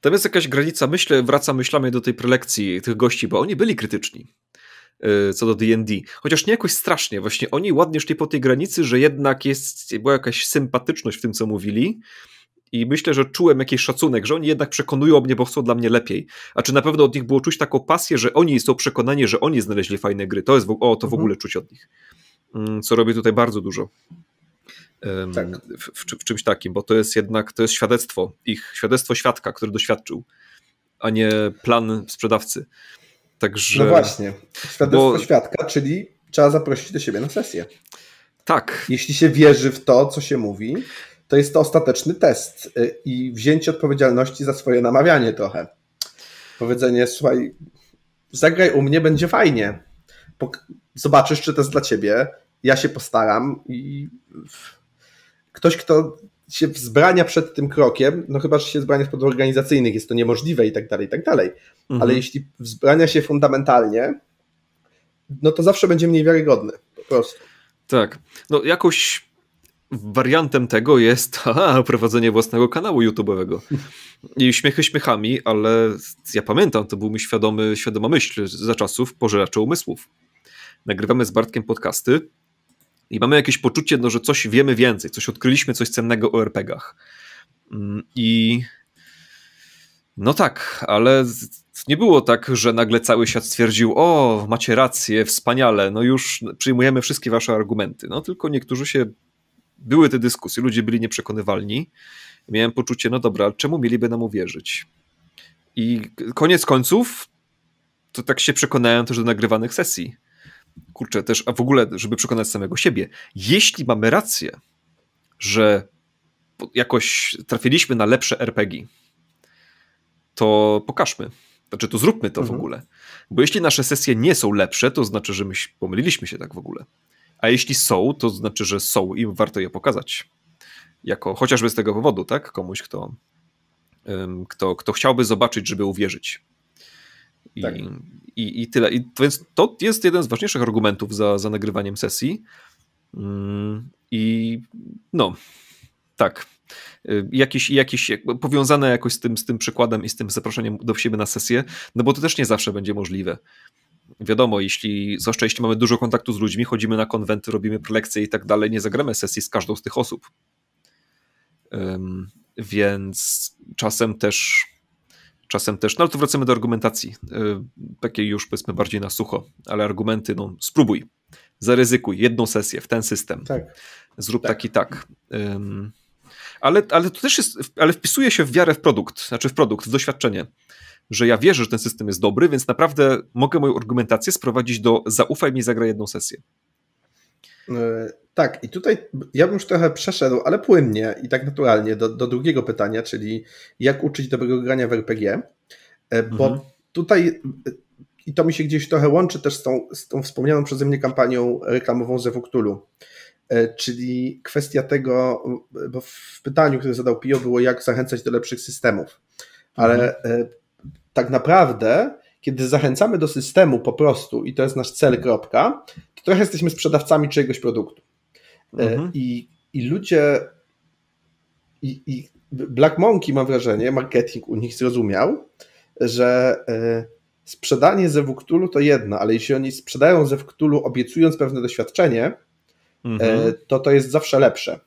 [SPEAKER 1] Tam jest jakaś granica, myślę, wracam myślami do tej prelekcji tych gości, bo oni byli krytyczni y, co do D&D. Chociaż nie jakoś strasznie, właśnie oni ładnie szli po tej granicy, że jednak jest, była jakaś sympatyczność w tym, co mówili i myślę, że czułem jakiś szacunek, że oni jednak przekonują mnie, bo chcą dla mnie lepiej. A czy na pewno od nich było czuć taką pasję, że oni są przekonani, że oni znaleźli fajne gry? To jest, o, to w mhm. ogóle czuć od nich. Mm, co robi tutaj bardzo dużo. Tak. W, w, w, czymś takim, bo to jest jednak to jest świadectwo, ich świadectwo świadka, który doświadczył, a nie plan sprzedawcy. Także, no właśnie, świadectwo bo...
[SPEAKER 2] świadka, czyli trzeba zaprosić do siebie na sesję. Tak. Jeśli się wierzy w to, co się mówi, to jest to ostateczny test y, i wzięcie odpowiedzialności za swoje namawianie trochę. Powiedzenie, słuchaj, zagraj u mnie, będzie fajnie. Zobaczysz, czy to jest dla ciebie ja się postaram i ktoś, kto się wzbrania przed tym krokiem, no chyba, że się zbrania pod powodów organizacyjnych, jest to niemożliwe i tak dalej, i tak dalej, mhm. ale jeśli wzbrania się fundamentalnie, no to zawsze będzie mniej wiarygodny,
[SPEAKER 1] po prostu. Tak, no jakoś wariantem tego jest <laughs> aha, prowadzenie własnego kanału YouTube'owego. I śmiechy śmiechami, ale ja pamiętam, to był mi świadomy, świadoma myśl za czasów pożeracza umysłów. Nagrywamy z Bartkiem podcasty, i mamy jakieś poczucie, no, że coś wiemy więcej, coś odkryliśmy, coś cennego o RPGach. Mm, I no tak, ale nie było tak, że nagle cały świat stwierdził: O, macie rację, wspaniale, no już przyjmujemy wszystkie wasze argumenty. No tylko niektórzy się. Były te dyskusje, ludzie byli nieprzekonywalni. Miałem poczucie: No dobra, czemu mieliby nam uwierzyć? I koniec końców to tak się przekonałem też do nagrywanych sesji kurczę, też, a w ogóle, żeby przekonać samego siebie, jeśli mamy rację, że jakoś trafiliśmy na lepsze RPG, to pokażmy. Znaczy, to zróbmy to mhm. w ogóle. Bo jeśli nasze sesje nie są lepsze, to znaczy, że my pomyliliśmy się tak w ogóle. A jeśli są, to znaczy, że są i warto je pokazać. Jako chociażby z tego powodu, tak? Komuś, kto, um, kto, kto chciałby zobaczyć, żeby uwierzyć. I, tak. i, i tyle. I, więc to jest jeden z ważniejszych argumentów za, za nagrywaniem sesji. Mm, I no, tak. Y, jakieś, jakieś powiązane jakoś z tym, z tym przykładem i z tym zaproszeniem do siebie na sesję, no bo to też nie zawsze będzie możliwe. Wiadomo, jeśli, zwłaszcza jeśli mamy dużo kontaktu z ludźmi, chodzimy na konwenty, robimy prelekcje i tak dalej, nie zagramy sesji z każdą z tych osób. Um, więc czasem też czasem też, no ale to wracamy do argumentacji, y, takiej już powiedzmy bardziej na sucho, ale argumenty, no spróbuj, zaryzykuj jedną sesję w ten system, tak. zrób tak. taki tak. ale, ale to też jest, ale wpisuje się w wiarę w produkt, znaczy w produkt, w doświadczenie, że ja wierzę, że ten system jest dobry, więc naprawdę mogę moją argumentację sprowadzić do zaufaj mi, zagra jedną sesję.
[SPEAKER 2] E, tak, i tutaj ja bym już trochę przeszedł, ale płynnie i tak naturalnie do, do drugiego pytania, czyli jak uczyć dobrego grania w RPG, e, bo mhm. tutaj e, i to mi się gdzieś trochę łączy też z tą, z tą wspomnianą przeze mnie kampanią reklamową ze Wuktulu, czyli kwestia tego, bo w pytaniu, które zadał Pio, było jak zachęcać do lepszych systemów, ale mhm. tak naprawdę kiedy zachęcamy do systemu po prostu i to jest nasz cel, kropka, to trochę jesteśmy sprzedawcami czyjegoś produktu. E, mhm. I, I ludzie, i, i Black Monkey mam wrażenie, marketing u nich zrozumiał, że e, sprzedanie zewuktulu to jedno, ale jeśli oni sprzedają zewuktulu obiecując pewne doświadczenie, e, mhm. to to jest zawsze lepsze.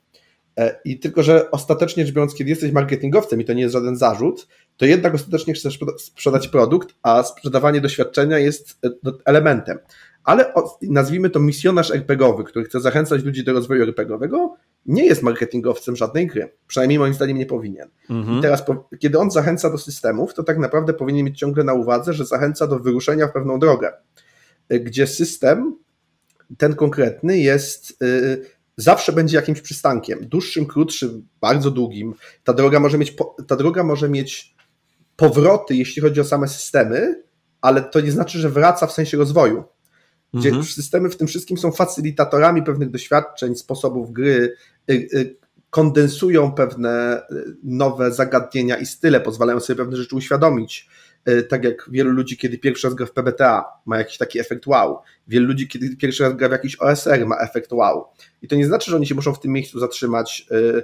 [SPEAKER 2] E, I tylko, że ostatecznie rzecz biorąc, kiedy jesteś marketingowcem i to nie jest żaden zarzut, to jednak ostatecznie chcesz sprzedać produkt, a sprzedawanie doświadczenia jest e, no, elementem. Ale nazwijmy to misjonarz RPGowy, który chce zachęcać ludzi do rozwoju RPGowego, nie jest marketingowcem żadnej gry. Przynajmniej moim zdaniem nie powinien. Mhm. I teraz, kiedy on zachęca do systemów, to tak naprawdę powinien mieć ciągle na uwadze, że zachęca do wyruszenia w pewną drogę, e, gdzie system, ten konkretny, jest zawsze będzie jakimś przystankiem, dłuższym, krótszym, bardzo długim. Ta droga może mieć, ta droga może mieć powroty, jeśli chodzi o same systemy, ale to nie znaczy, że wraca w sensie rozwoju. Gdzie mhm. systemy w tym wszystkim są facylitatorami pewnych doświadczeń, sposobów gry, y, y, kondensują pewne y, nowe zagadnienia i style, pozwalają sobie pewne rzeczy uświadomić E, tak jak wielu ludzi, kiedy pierwszy raz gra w PBTA, ma jakiś taki efekt wow. Wielu ludzi, kiedy pierwszy raz gra w jakiś OSR, ma efekt wow. I to nie znaczy, że oni się muszą w tym miejscu zatrzymać. E,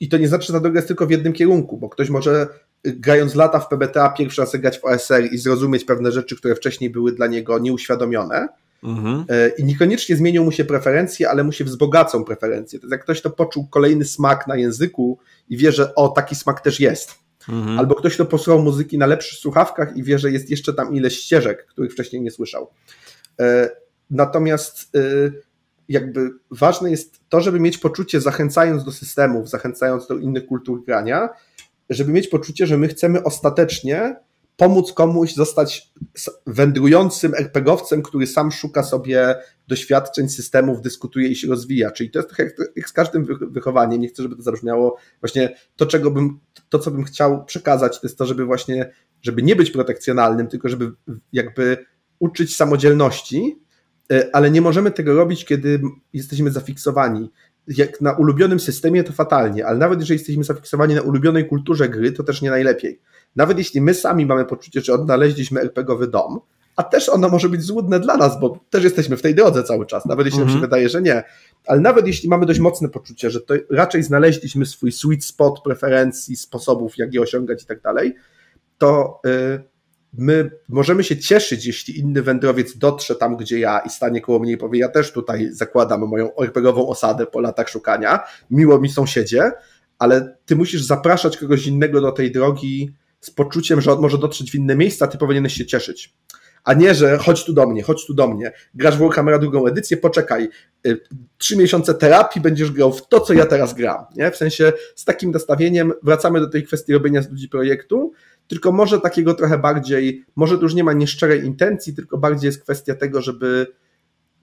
[SPEAKER 2] I to nie znaczy, że ta droga jest tylko w jednym kierunku, bo ktoś może e, grając lata w PBTA pierwszy raz grać w OSR i zrozumieć pewne rzeczy, które wcześniej były dla niego nieuświadomione. Mhm. I niekoniecznie zmienią mu się preferencje, ale mu się wzbogacą preferencje. To jest jak ktoś to poczuł kolejny smak na języku i wie, że o, taki smak też jest Mhm. Albo ktoś, kto posłuchał muzyki na lepszych słuchawkach i wie, że jest jeszcze tam ile ścieżek, których wcześniej nie słyszał. E, natomiast e, jakby ważne jest to, żeby mieć poczucie, zachęcając do systemów, zachęcając do innych kultur grania, żeby mieć poczucie, że my chcemy ostatecznie pomóc komuś zostać wędrującym RPGowcem, który sam szuka sobie doświadczeń, systemów, dyskutuje i się rozwija. Czyli to jest trochę jak, z każdym wychowaniem. Nie chcę, żeby to zabrzmiało właśnie to, czego bym, to, co bym chciał przekazać, to jest to, żeby właśnie, żeby nie być protekcjonalnym, tylko żeby jakby uczyć samodzielności, e, ale nie możemy tego robić, kiedy jesteśmy zafiksowani jak na ulubionym systemie to fatalnie, ale nawet jeżeli jesteśmy zafiksowani na ulubionej kulturze gry, to też nie najlepiej. Nawet jeśli my sami mamy poczucie, że odnaleźliśmy RPGowy dom, a też ono może być złudne dla nas, bo też jesteśmy w tej drodze cały czas, nawet jeśli nam się mhm. wydaje, że nie. Ale nawet jeśli mamy dość mocne poczucie, że to raczej znaleźliśmy swój sweet spot preferencji, sposobów, jak je osiągać i tak dalej, to yy, my możemy się cieszyć, jeśli inny wędrowiec dotrze tam, gdzie ja i stanie koło mnie i powie, ja też tutaj zakładam moją orpegową osadę po latach szukania, miło mi sąsiedzie, ale ty musisz zapraszać kogoś innego do tej drogi z poczuciem, że on może dotrzeć w inne miejsca, ty powinieneś się cieszyć. A nie, że chodź tu do mnie, chodź tu do mnie, grasz w Warhammera drugą edycję, poczekaj, y, trzy miesiące terapii będziesz grał w to, co ja teraz gram. Nie? W sensie z takim nastawieniem wracamy do tej kwestii robienia z ludzi projektu, tylko może takiego trochę bardziej, może to już nie ma nieszczerej intencji, tylko bardziej jest kwestia tego, żeby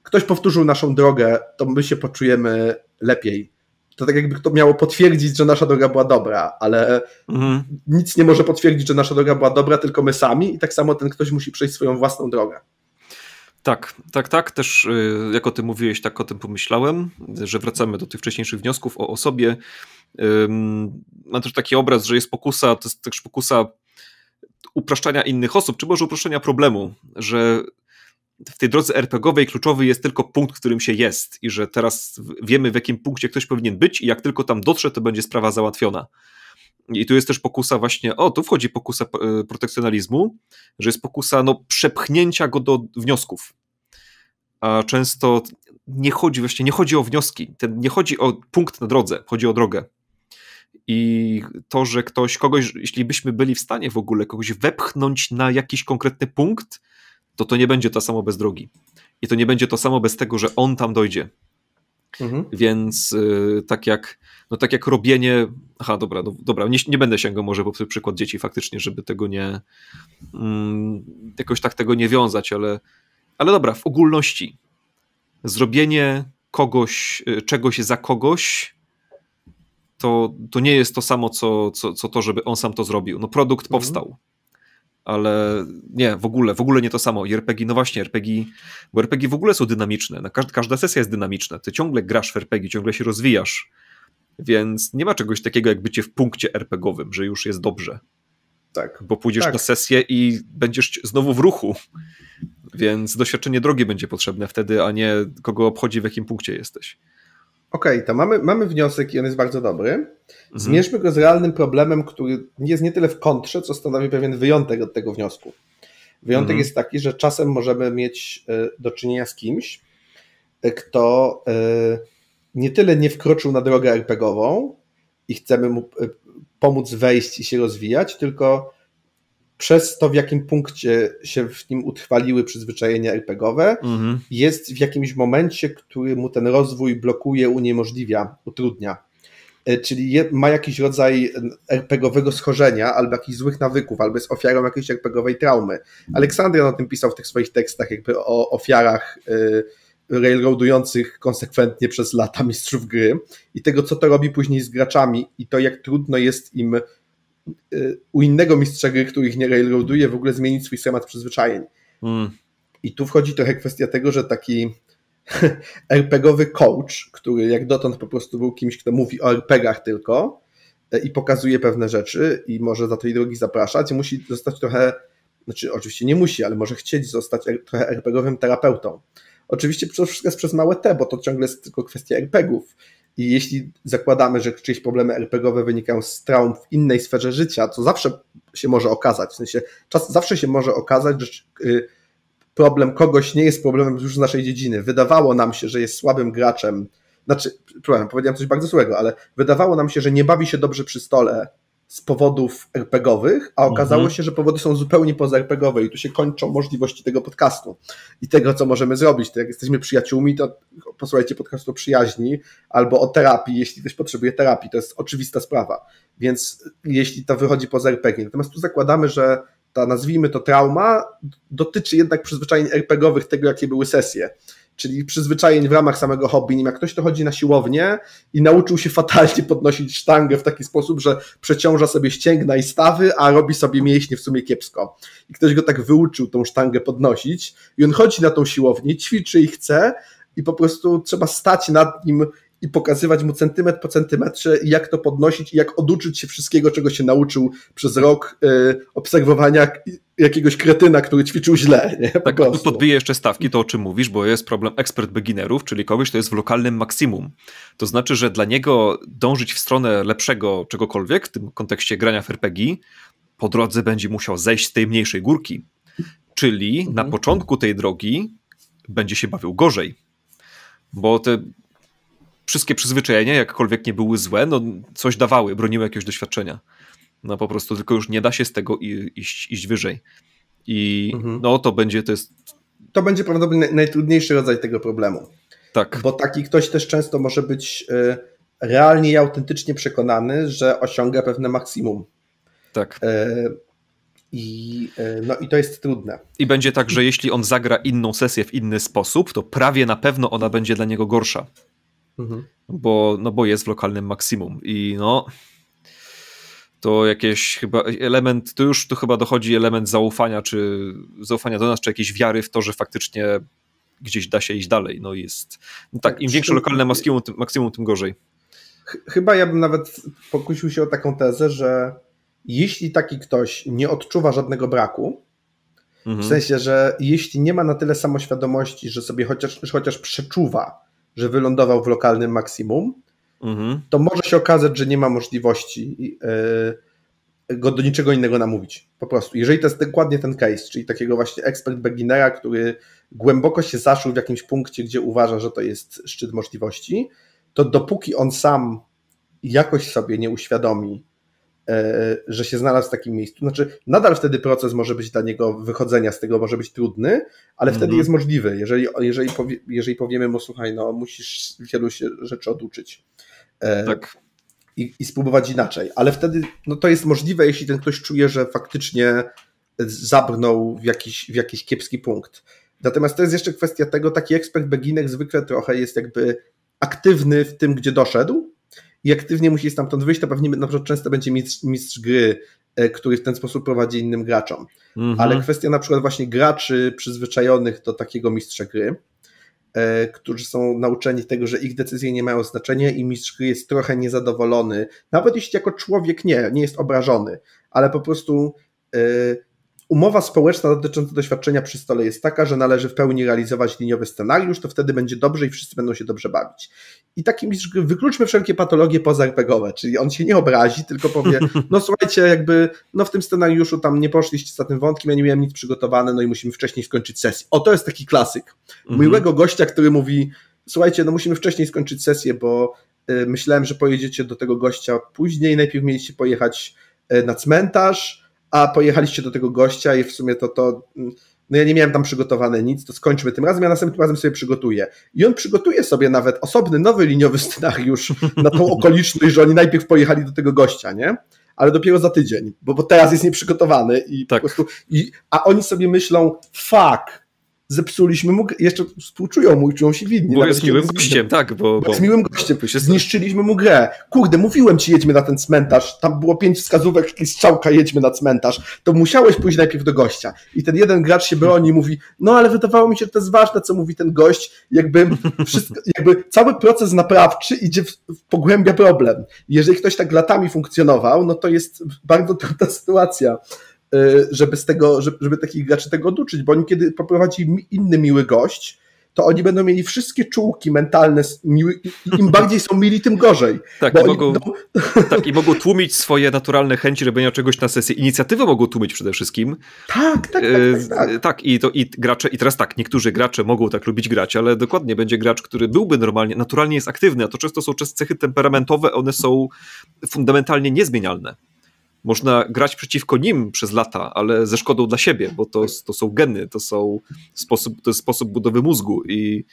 [SPEAKER 2] ktoś powtórzył naszą drogę, to my się poczujemy lepiej. To tak jakby to miało potwierdzić, że nasza droga była dobra, ale mhm. nic nie może potwierdzić, że nasza droga była dobra, tylko my sami i tak samo ten ktoś musi przejść swoją własną drogę.
[SPEAKER 1] Tak, tak, tak. Też y, jak o tym mówiłeś, tak o tym pomyślałem, że wracamy do tych wcześniejszych wniosków o osobie. Mam też taki obraz, że jest pokusa, to jest też pokusa upraszczania innych osób, czy może uproszczenia problemu, że w tej drodze RPGowej er kluczowy jest tylko punkt, w którym się jest i że teraz wiemy, w jakim punkcie ktoś powinien być i jak tylko tam dotrze, to będzie sprawa załatwiona. I tu jest też pokusa właśnie, o, tu wchodzi pokusa e, protekcjonalizmu, że jest pokusa no, przepchnięcia go do wniosków. A często nie chodzi właśnie, nie chodzi o wnioski, ten, nie chodzi o punkt na drodze, chodzi o drogę. I to, że ktoś, kogoś, jeśli byśmy byli w stanie w ogóle kogoś wepchnąć na jakiś konkretny punkt, to to nie będzie to samo bez drogi. I to nie będzie to samo bez tego, że on tam dojdzie. Mhm. Więc y, tak, jak, no, tak jak robienie. Aha, dobra, no, dobra nie, nie, będę sięgał może po przykład dzieci faktycznie, żeby tego nie. Mm, jakoś tak tego nie wiązać, ale, ale dobra, w ogólności. Zrobienie kogoś, y, czegoś za kogoś to, to nie jest to samo, co, co, co to, żeby on sam to zrobił. No produkt mhm. powstał, ale nie, w ogóle, w ogóle nie to samo. I RPG, no właśnie, RPG, bo RPG w ogóle są dynamiczne. Na każda sesja jest dynamiczna. Ty ciągle grasz w RPG, ciągle się rozwijasz. Więc nie ma czegoś takiego jak bycie w punkcie RPGowym, że już jest dobrze. Tak. Bo pójdziesz tak. na sesję i będziesz znowu w ruchu. Więc doświadczenie drogi będzie potrzebne wtedy, a nie kogo obchodzi, w jakim punkcie jesteś.
[SPEAKER 2] Okej, okay, to mamy, mamy wniosek i on jest bardzo dobry. Mhm. Zmierzmy go z realnym problemem, który jest nie tyle w kontrze, co stanowi pewien wyjątek od tego wniosku. Wyjątek mm -hmm. jest taki, że czasem możemy mieć e, do czynienia z kimś, e, kto e, nie tyle nie wkroczył na drogę RPGową i chcemy mu pomóc wejść i się rozwijać, tylko przez to, w jakim punkcie się w nim utrwaliły przyzwyczajenia RPGowe, mhm. jest w jakimś momencie, który mu ten rozwój blokuje, uniemożliwia, utrudnia. E, czyli je, ma jakiś rodzaj e, RPGowego schorzenia, albo jakichś złych nawyków, albo jest ofiarą jakiejś RPGowej traumy. Aleksandrian o tym pisał w tych swoich tekstach, jakby o ofiarach y, railroadujących konsekwentnie przez lata mistrzów gry i tego, co to robi później z graczami i to, jak trudno jest im u innego mistrza gry, który ich nie railroaduje, w ogóle zmienić swój schemat przyzwyczajeń. Mm. I tu wchodzi trochę kwestia tego, że taki <laughs> RPGowy coach, który jak dotąd po prostu był kimś, kto mówi o RPGach tylko e, i pokazuje pewne rzeczy i może za tej drogi zapraszać, musi zostać trochę, znaczy oczywiście nie musi, ale może chcieć zostać trochę RPGowym terapeutą. Oczywiście wszystko jest przez małe T, bo to ciągle jest tylko kwestia RPGów i jeśli zakładamy, że czyjeś problemy RPGowe wynikają z traum w innej sferze życia, to zawsze się może okazać, w sensie czas, zawsze się może okazać, że y, problem kogoś nie jest problemem już z naszej dziedziny. Wydawało nam się, że jest słabym graczem, znaczy, przepraszam, powiedziałem coś bardzo złego, ale wydawało nam się, że nie bawi się dobrze przy stole z powodów RPGowych, a okazało mhm. się, że powody są zupełnie pozarpegowe i tu się kończą możliwości tego podcastu i tego, co możemy zrobić. To jak jesteśmy przyjaciółmi, to posłuchajcie podcastu o przyjaźni albo o terapii, jeśli ktoś potrzebuje terapii. To jest oczywista sprawa. Więc jeśli to wychodzi poza RPG. Natomiast tu zakładamy, że ta, nazwijmy to trauma, dotyczy jednak przyzwyczajeń RPGowych tego, jakie były sesje czyli przyzwyczajeń w ramach samego hobby. Jak ktoś to chodzi na siłownię i nauczył się fatalnie <laughs> podnosić sztangę w taki sposób, że przeciąża sobie ścięgna i stawy, a robi sobie mięśnie w sumie kiepsko. I ktoś go tak wyuczył tą sztangę podnosić i on chodzi na tą siłownię, ćwiczy i chce i po prostu trzeba stać nad nim i pokazywać mu centymetr po centymetrze, jak to podnosić i jak oduczyć się wszystkiego, czego się nauczył przez rok y, obserwowania jakiegoś kretyna, który ćwiczył źle. Nie? Po tak, podbiję
[SPEAKER 1] jeszcze stawki, to o czym mówisz, bo jest problem ekspert beginnerów, czyli kogoś, kto jest w lokalnym maksimum. To znaczy, że dla niego dążyć w stronę lepszego czegokolwiek, w tym kontekście grania w RPG, po drodze będzie musiał zejść z tej mniejszej górki. Czyli mhm. na początku tej drogi będzie się bawił gorzej. Bo te wszystkie przyzwyczajenia, jakkolwiek nie były złe, no coś dawały, broniły jakieś doświadczenia. No po prostu tylko już nie da się z tego iść, iść wyżej. I mhm. no to będzie, to jest...
[SPEAKER 2] To będzie prawdopodobnie najtrudniejszy rodzaj tego problemu. Tak. Bo taki ktoś też często może być y, realnie i autentycznie przekonany, że osiąga pewne maksimum. Tak. Y, I, y, no i to jest trudne.
[SPEAKER 1] I będzie tak, że jeśli on zagra inną sesję w inny sposób, to prawie na pewno ona będzie dla niego gorsza. Mhm. Bo, no bo jest w lokalnym maksimum i no to jakieś chyba element, to już tu chyba dochodzi element zaufania, czy zaufania do nas, czy jakiejś wiary w to, że faktycznie gdzieś da się iść dalej. No jest. No tak, im tak, większe lokalne maksimum, tym, maksimum, tym gorzej.
[SPEAKER 2] Chyba ja bym nawet pokusił się o taką tezę, że jeśli taki ktoś nie odczuwa żadnego braku, mhm. w sensie, że jeśli nie ma na tyle samoświadomości, że sobie chociaż, chociaż przeczuwa, że wylądował w lokalnym maksimum, mhm. to może się okazać, że nie ma możliwości e, go do niczego innego namówić. Po prostu. Jeżeli to jest dokładnie ten case, czyli takiego właśnie ekspert beginnera, który głęboko się zaszł w jakimś punkcie, gdzie uważa, że to jest szczyt możliwości, to dopóki on sam jakoś sobie nie uświadomi, E, że się znalazł w takim miejscu. Znaczy, nadal wtedy proces może być dla niego wychodzenia z tego, może być trudny, ale mm wtedy mhm. jest możliwy. Jeżeli, jeżeli, powie, jeżeli powiemy mu, słuchaj, no musisz wielu się rzeczy oduczyć. E, tak. I, I, spróbować inaczej. Ale wtedy no, to jest możliwe, jeśli ten ktoś czuje, że faktycznie zabrnął w jakiś, w jakiś kiepski punkt. Natomiast to jest jeszcze kwestia tego, taki ekspert beginek zwykle trochę jest jakby aktywny w tym, gdzie doszedł, i aktywnie musi stamtąd wyjść, to pewnie na przykład często będzie mistrz, mistrz gry, e, który w ten sposób prowadzi innym graczom. Mhm. Ale kwestia na przykład właśnie graczy przyzwyczajonych do takiego mistrza gry, e, którzy są nauczeni tego, że ich decyzje nie mają znaczenia i mistrz gry jest trochę niezadowolony, nawet jeśli jako człowiek nie, nie jest obrażony, ale po prostu e, umowa społeczna dotycząca doświadczenia przy stole jest taka, że należy w pełni realizować liniowy scenariusz, to wtedy będzie dobrze i wszyscy będą się dobrze bawić i takim, wykluczmy wszelkie patologie pozarpegowe, czyli on się nie obrazi, tylko powie, <laughs> no słuchajcie, jakby no w tym scenariuszu tam nie poszliście za tym wątkiem, ja nie miałem nic przygotowane, no i musimy wcześniej skończyć sesję. O, to jest taki klasyk. Mhm. Miłego gościa, który mówi, słuchajcie, no musimy wcześniej skończyć sesję, bo y, myślałem, że pojedziecie do tego gościa później, najpierw mieliście pojechać y, na cmentarz, a pojechaliście do tego gościa i w sumie to to... Mm, no ja nie miałem tam przygotowane nic, to skończmy tym razem, ja następnym razem sobie przygotuję. I on przygotuje sobie nawet osobny, nowy liniowy scenariusz na tą <laughs> okoliczność, że oni najpierw pojechali do tego gościa, nie? Ale dopiero za tydzień, bo, bo teraz jest nieprzygotowany i tak. po prostu, i, a oni sobie myślą, fuck, zepsuliśmy mu, jeszcze współczują mu i czują się widni. Bo jest miłym
[SPEAKER 1] gościem, tak. Bo, bo... Jest
[SPEAKER 2] miłym gościem, zniszczyliśmy mu grę. Kurde, mówiłem ci, jedźmy na ten cmentarz, tam było pięć wskazówek i strzałka, jedźmy na cmentarz, to musiałeś pójść najpierw do gościa. I ten jeden gracz się broni i mówi, no ale wydawało mi się, że to jest ważne, co mówi ten gość, jakby, wszystko, <laughs> jakby cały proces naprawczy idzie w, w, pogłębia problem. Jeżeli ktoś tak latami funkcjonował, no to jest bardzo trudna sytuacja. Y, żeby z tego, żeby takich graczy tego oduczyć, bo oni kiedy poprowadzi inny miły gość, to oni będą mieli wszystkie czułki mentalne, miły, im bardziej są mili, tym gorzej. <laughs> Tak, i mogą,
[SPEAKER 1] <laughs> tak, i mogą tłumić swoje naturalne chęci robienia czegoś na sesji. Inicjatywę mogą tłumić przede wszystkim. Tak, tak, tak. Y, tak, tak. tak i, to, i gracze, i teraz tak, niektórzy gracze mogą tak lubić grać, ale dokładnie będzie gracz, który byłby normalnie, naturalnie jest aktywny, a to często są cechy temperamentowe, one są fundamentalnie niezmienialne można grać przeciwko nim przez lata, ale ze szkodą dla siebie, bo to, to są geny, to, są sposób, to jest sposób budowy mózgu i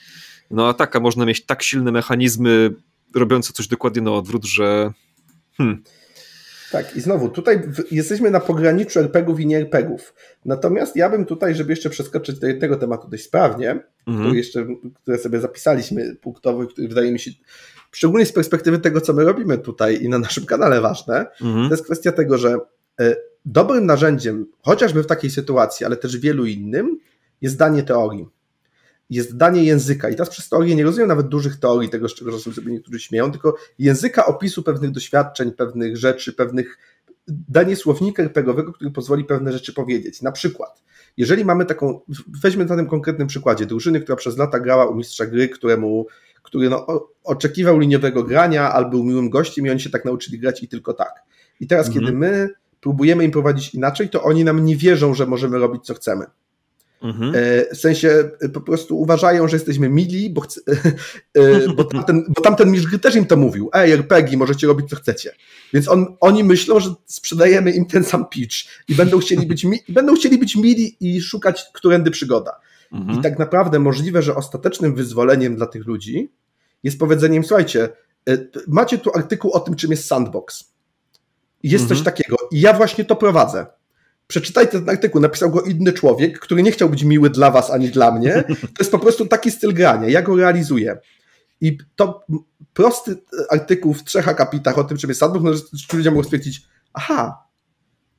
[SPEAKER 1] no a taka można mieć tak silne mechanizmy robiące coś dokładnie na odwrót, że hmm.
[SPEAKER 2] Tak, i znowu, tutaj jesteśmy na pograniczu RPG-ów er i nie RPG-ów. Er Natomiast ja bym tutaj, żeby jeszcze przeskoczyć do tematu dość sprawnie, mhm. jeszcze, które sobie zapisaliśmy punktowy, który wydaje mi się szczególnie z perspektywy tego, co my robimy tutaj i na naszym kanale ważne, mhm. to jest kwestia tego, że e, dobrym narzędziem, chociażby w takiej sytuacji, ale też wielu innym, jest danie teorii. Jest danie języka. I teraz przez teorię nie rozumiem nawet dużych teorii, tego, z czego sobie niektórzy śmieją, tylko języka opisu pewnych doświadczeń, pewnych rzeczy, pewnych danie słownika pegowego, który pozwoli pewne rzeczy powiedzieć. Na przykład, jeżeli mamy taką, weźmy na tym konkretnym przykładzie, drużyny, która przez lata grała u mistrza gry, któremu który no, oczekiwał liniowego grania, albo był miłym gościem i oni się tak nauczyli grać i tylko tak. I teraz, mhm. kiedy my próbujemy im prowadzić inaczej, to oni nam nie wierzą, że możemy robić co chcemy. Mhm. E, w sensie e, po prostu uważają, że jesteśmy mili, bo, chce, <laughs> e, bo, tamten, bo tamten misz też im to mówił. Ej, RPG, możecie robić co chcecie. Więc on, oni myślą, że sprzedajemy im ten sam pitch i będą chcieli być, mi, będą chcieli być mili i szukać którędy przygoda. Mhm. I tak naprawdę możliwe, że ostatecznym wyzwoleniem dla tych ludzi jest powiedzeniem: Słuchajcie, e, macie tu artykuł o tym, czym jest sandbox. Jest mhm. coś takiego. I ja właśnie to prowadzę. Przeczytaj ten artykuł, napisał go inny człowiek, który nie chciał być miły dla was ani dla mnie. <laughs> To jest po prostu taki styl grania. Ja go realizuję. I to prosty e, artykuł w trzech akapitach o tym, czym jest sandbox, no, ludzie mogą stwierdzić, aha,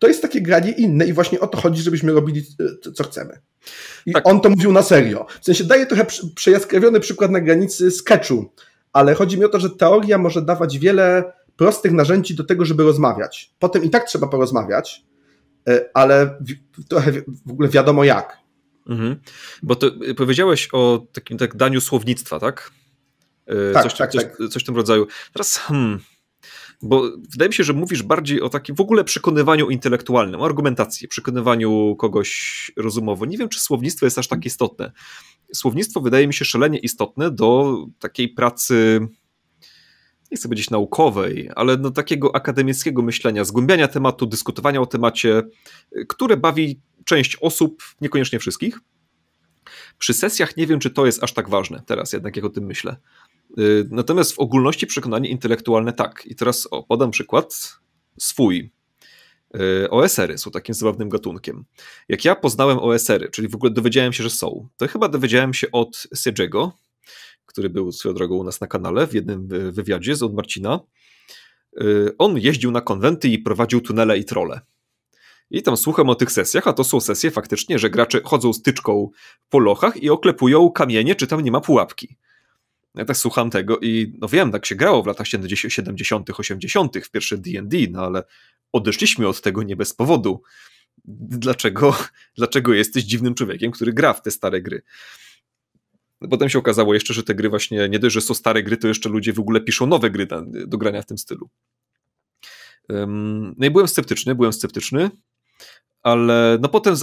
[SPEAKER 2] to jest takie granie inne i właśnie o to chodzi, żebyśmy robili e, co chcemy. I tak. on to mówił na serio. W sensie daje trochę przejaskrawiony przykład na granicy sketchu, ale chodzi mi o to, że teoria może dawać wiele prostych narzędzi do tego, żeby rozmawiać. Potem i tak trzeba porozmawiać, e, ale trochę w ogóle wiadomo jak.
[SPEAKER 1] Mhm. Bo to e, powiedziałeś o takim tak daniu słownictwa, tak? tak, coś, tak, coś, tak. coś w tym rodzaju. Teraz hmm, bo wydaje mi się, że mówisz bardziej o takim w ogóle przekonywaniu intelektualnym, argumentacji, przekonywaniu kogoś rozumowo. Nie wiem, czy słownictwo jest aż tak istotne. Słownictwo wydaje mi się szalenie istotne do takiej pracy, nie chcę powiedzieć naukowej, ale do takiego akademickiego myślenia, zgłębiania tematu, dyskutowania o temacie, które bawi część osób, niekoniecznie wszystkich. Przy sesjach nie wiem, czy to jest aż tak ważne teraz, jednak jak o tym myślę. Y, natomiast w ogólności przekonanie intelektualne tak. I teraz podam przykład swój. OSR-y y są takim zabawnym gatunkiem. Jak ja poznałem OSR-y, czyli w ogóle dowiedziałem się, że są, to chyba dowiedziałem się od Siedziego, który był swoją drogą u nas na kanale w jednym y, wywiadzie z od Marcina. On jeździł na konwenty i prowadził tunele i trole. I tam słucham o tych sesjach, a to są sesje faktycznie, że gracze chodzą z tyczką po lochach i oklepują kamienie, czy tam nie ma pułapki ja tak słucham tego i no wiem, tak się grało w latach 70., 80. w pierwsze DD, no ale odeszliśmy od tego nie bez powodu. Dlaczego, <laughs> dlaczego jesteś dziwnym człowiekiem, który gra w te stare gry? No potem się okazało jeszcze, że te gry właśnie, nie dość, że są stare gry, to jeszcze ludzie w ogóle piszą nowe gry do, do grania w tym stylu. No i byłem sceptyczny, byłem sceptyczny, ale no potem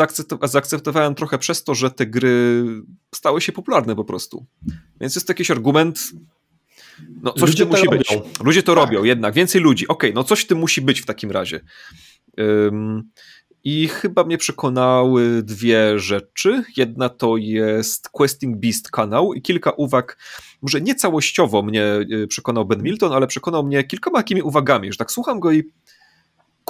[SPEAKER 1] zaakceptowałem trochę przez to, że te gry stały się popularne po prostu. Więc jest jakiś argument, no coś Ludzie w musi robią. być. Ludzie to tak. robią jednak, więcej ludzi. Okej, okay, no coś w tym musi być w takim razie. Um, I chyba mnie przekonały dwie rzeczy. Jedna to jest Questing Beast kanał i kilka uwag, może nie całościowo mnie y, przekonał Ben Milton, ale przekonał mnie kilkoma takimi uwagami, że tak słucham go i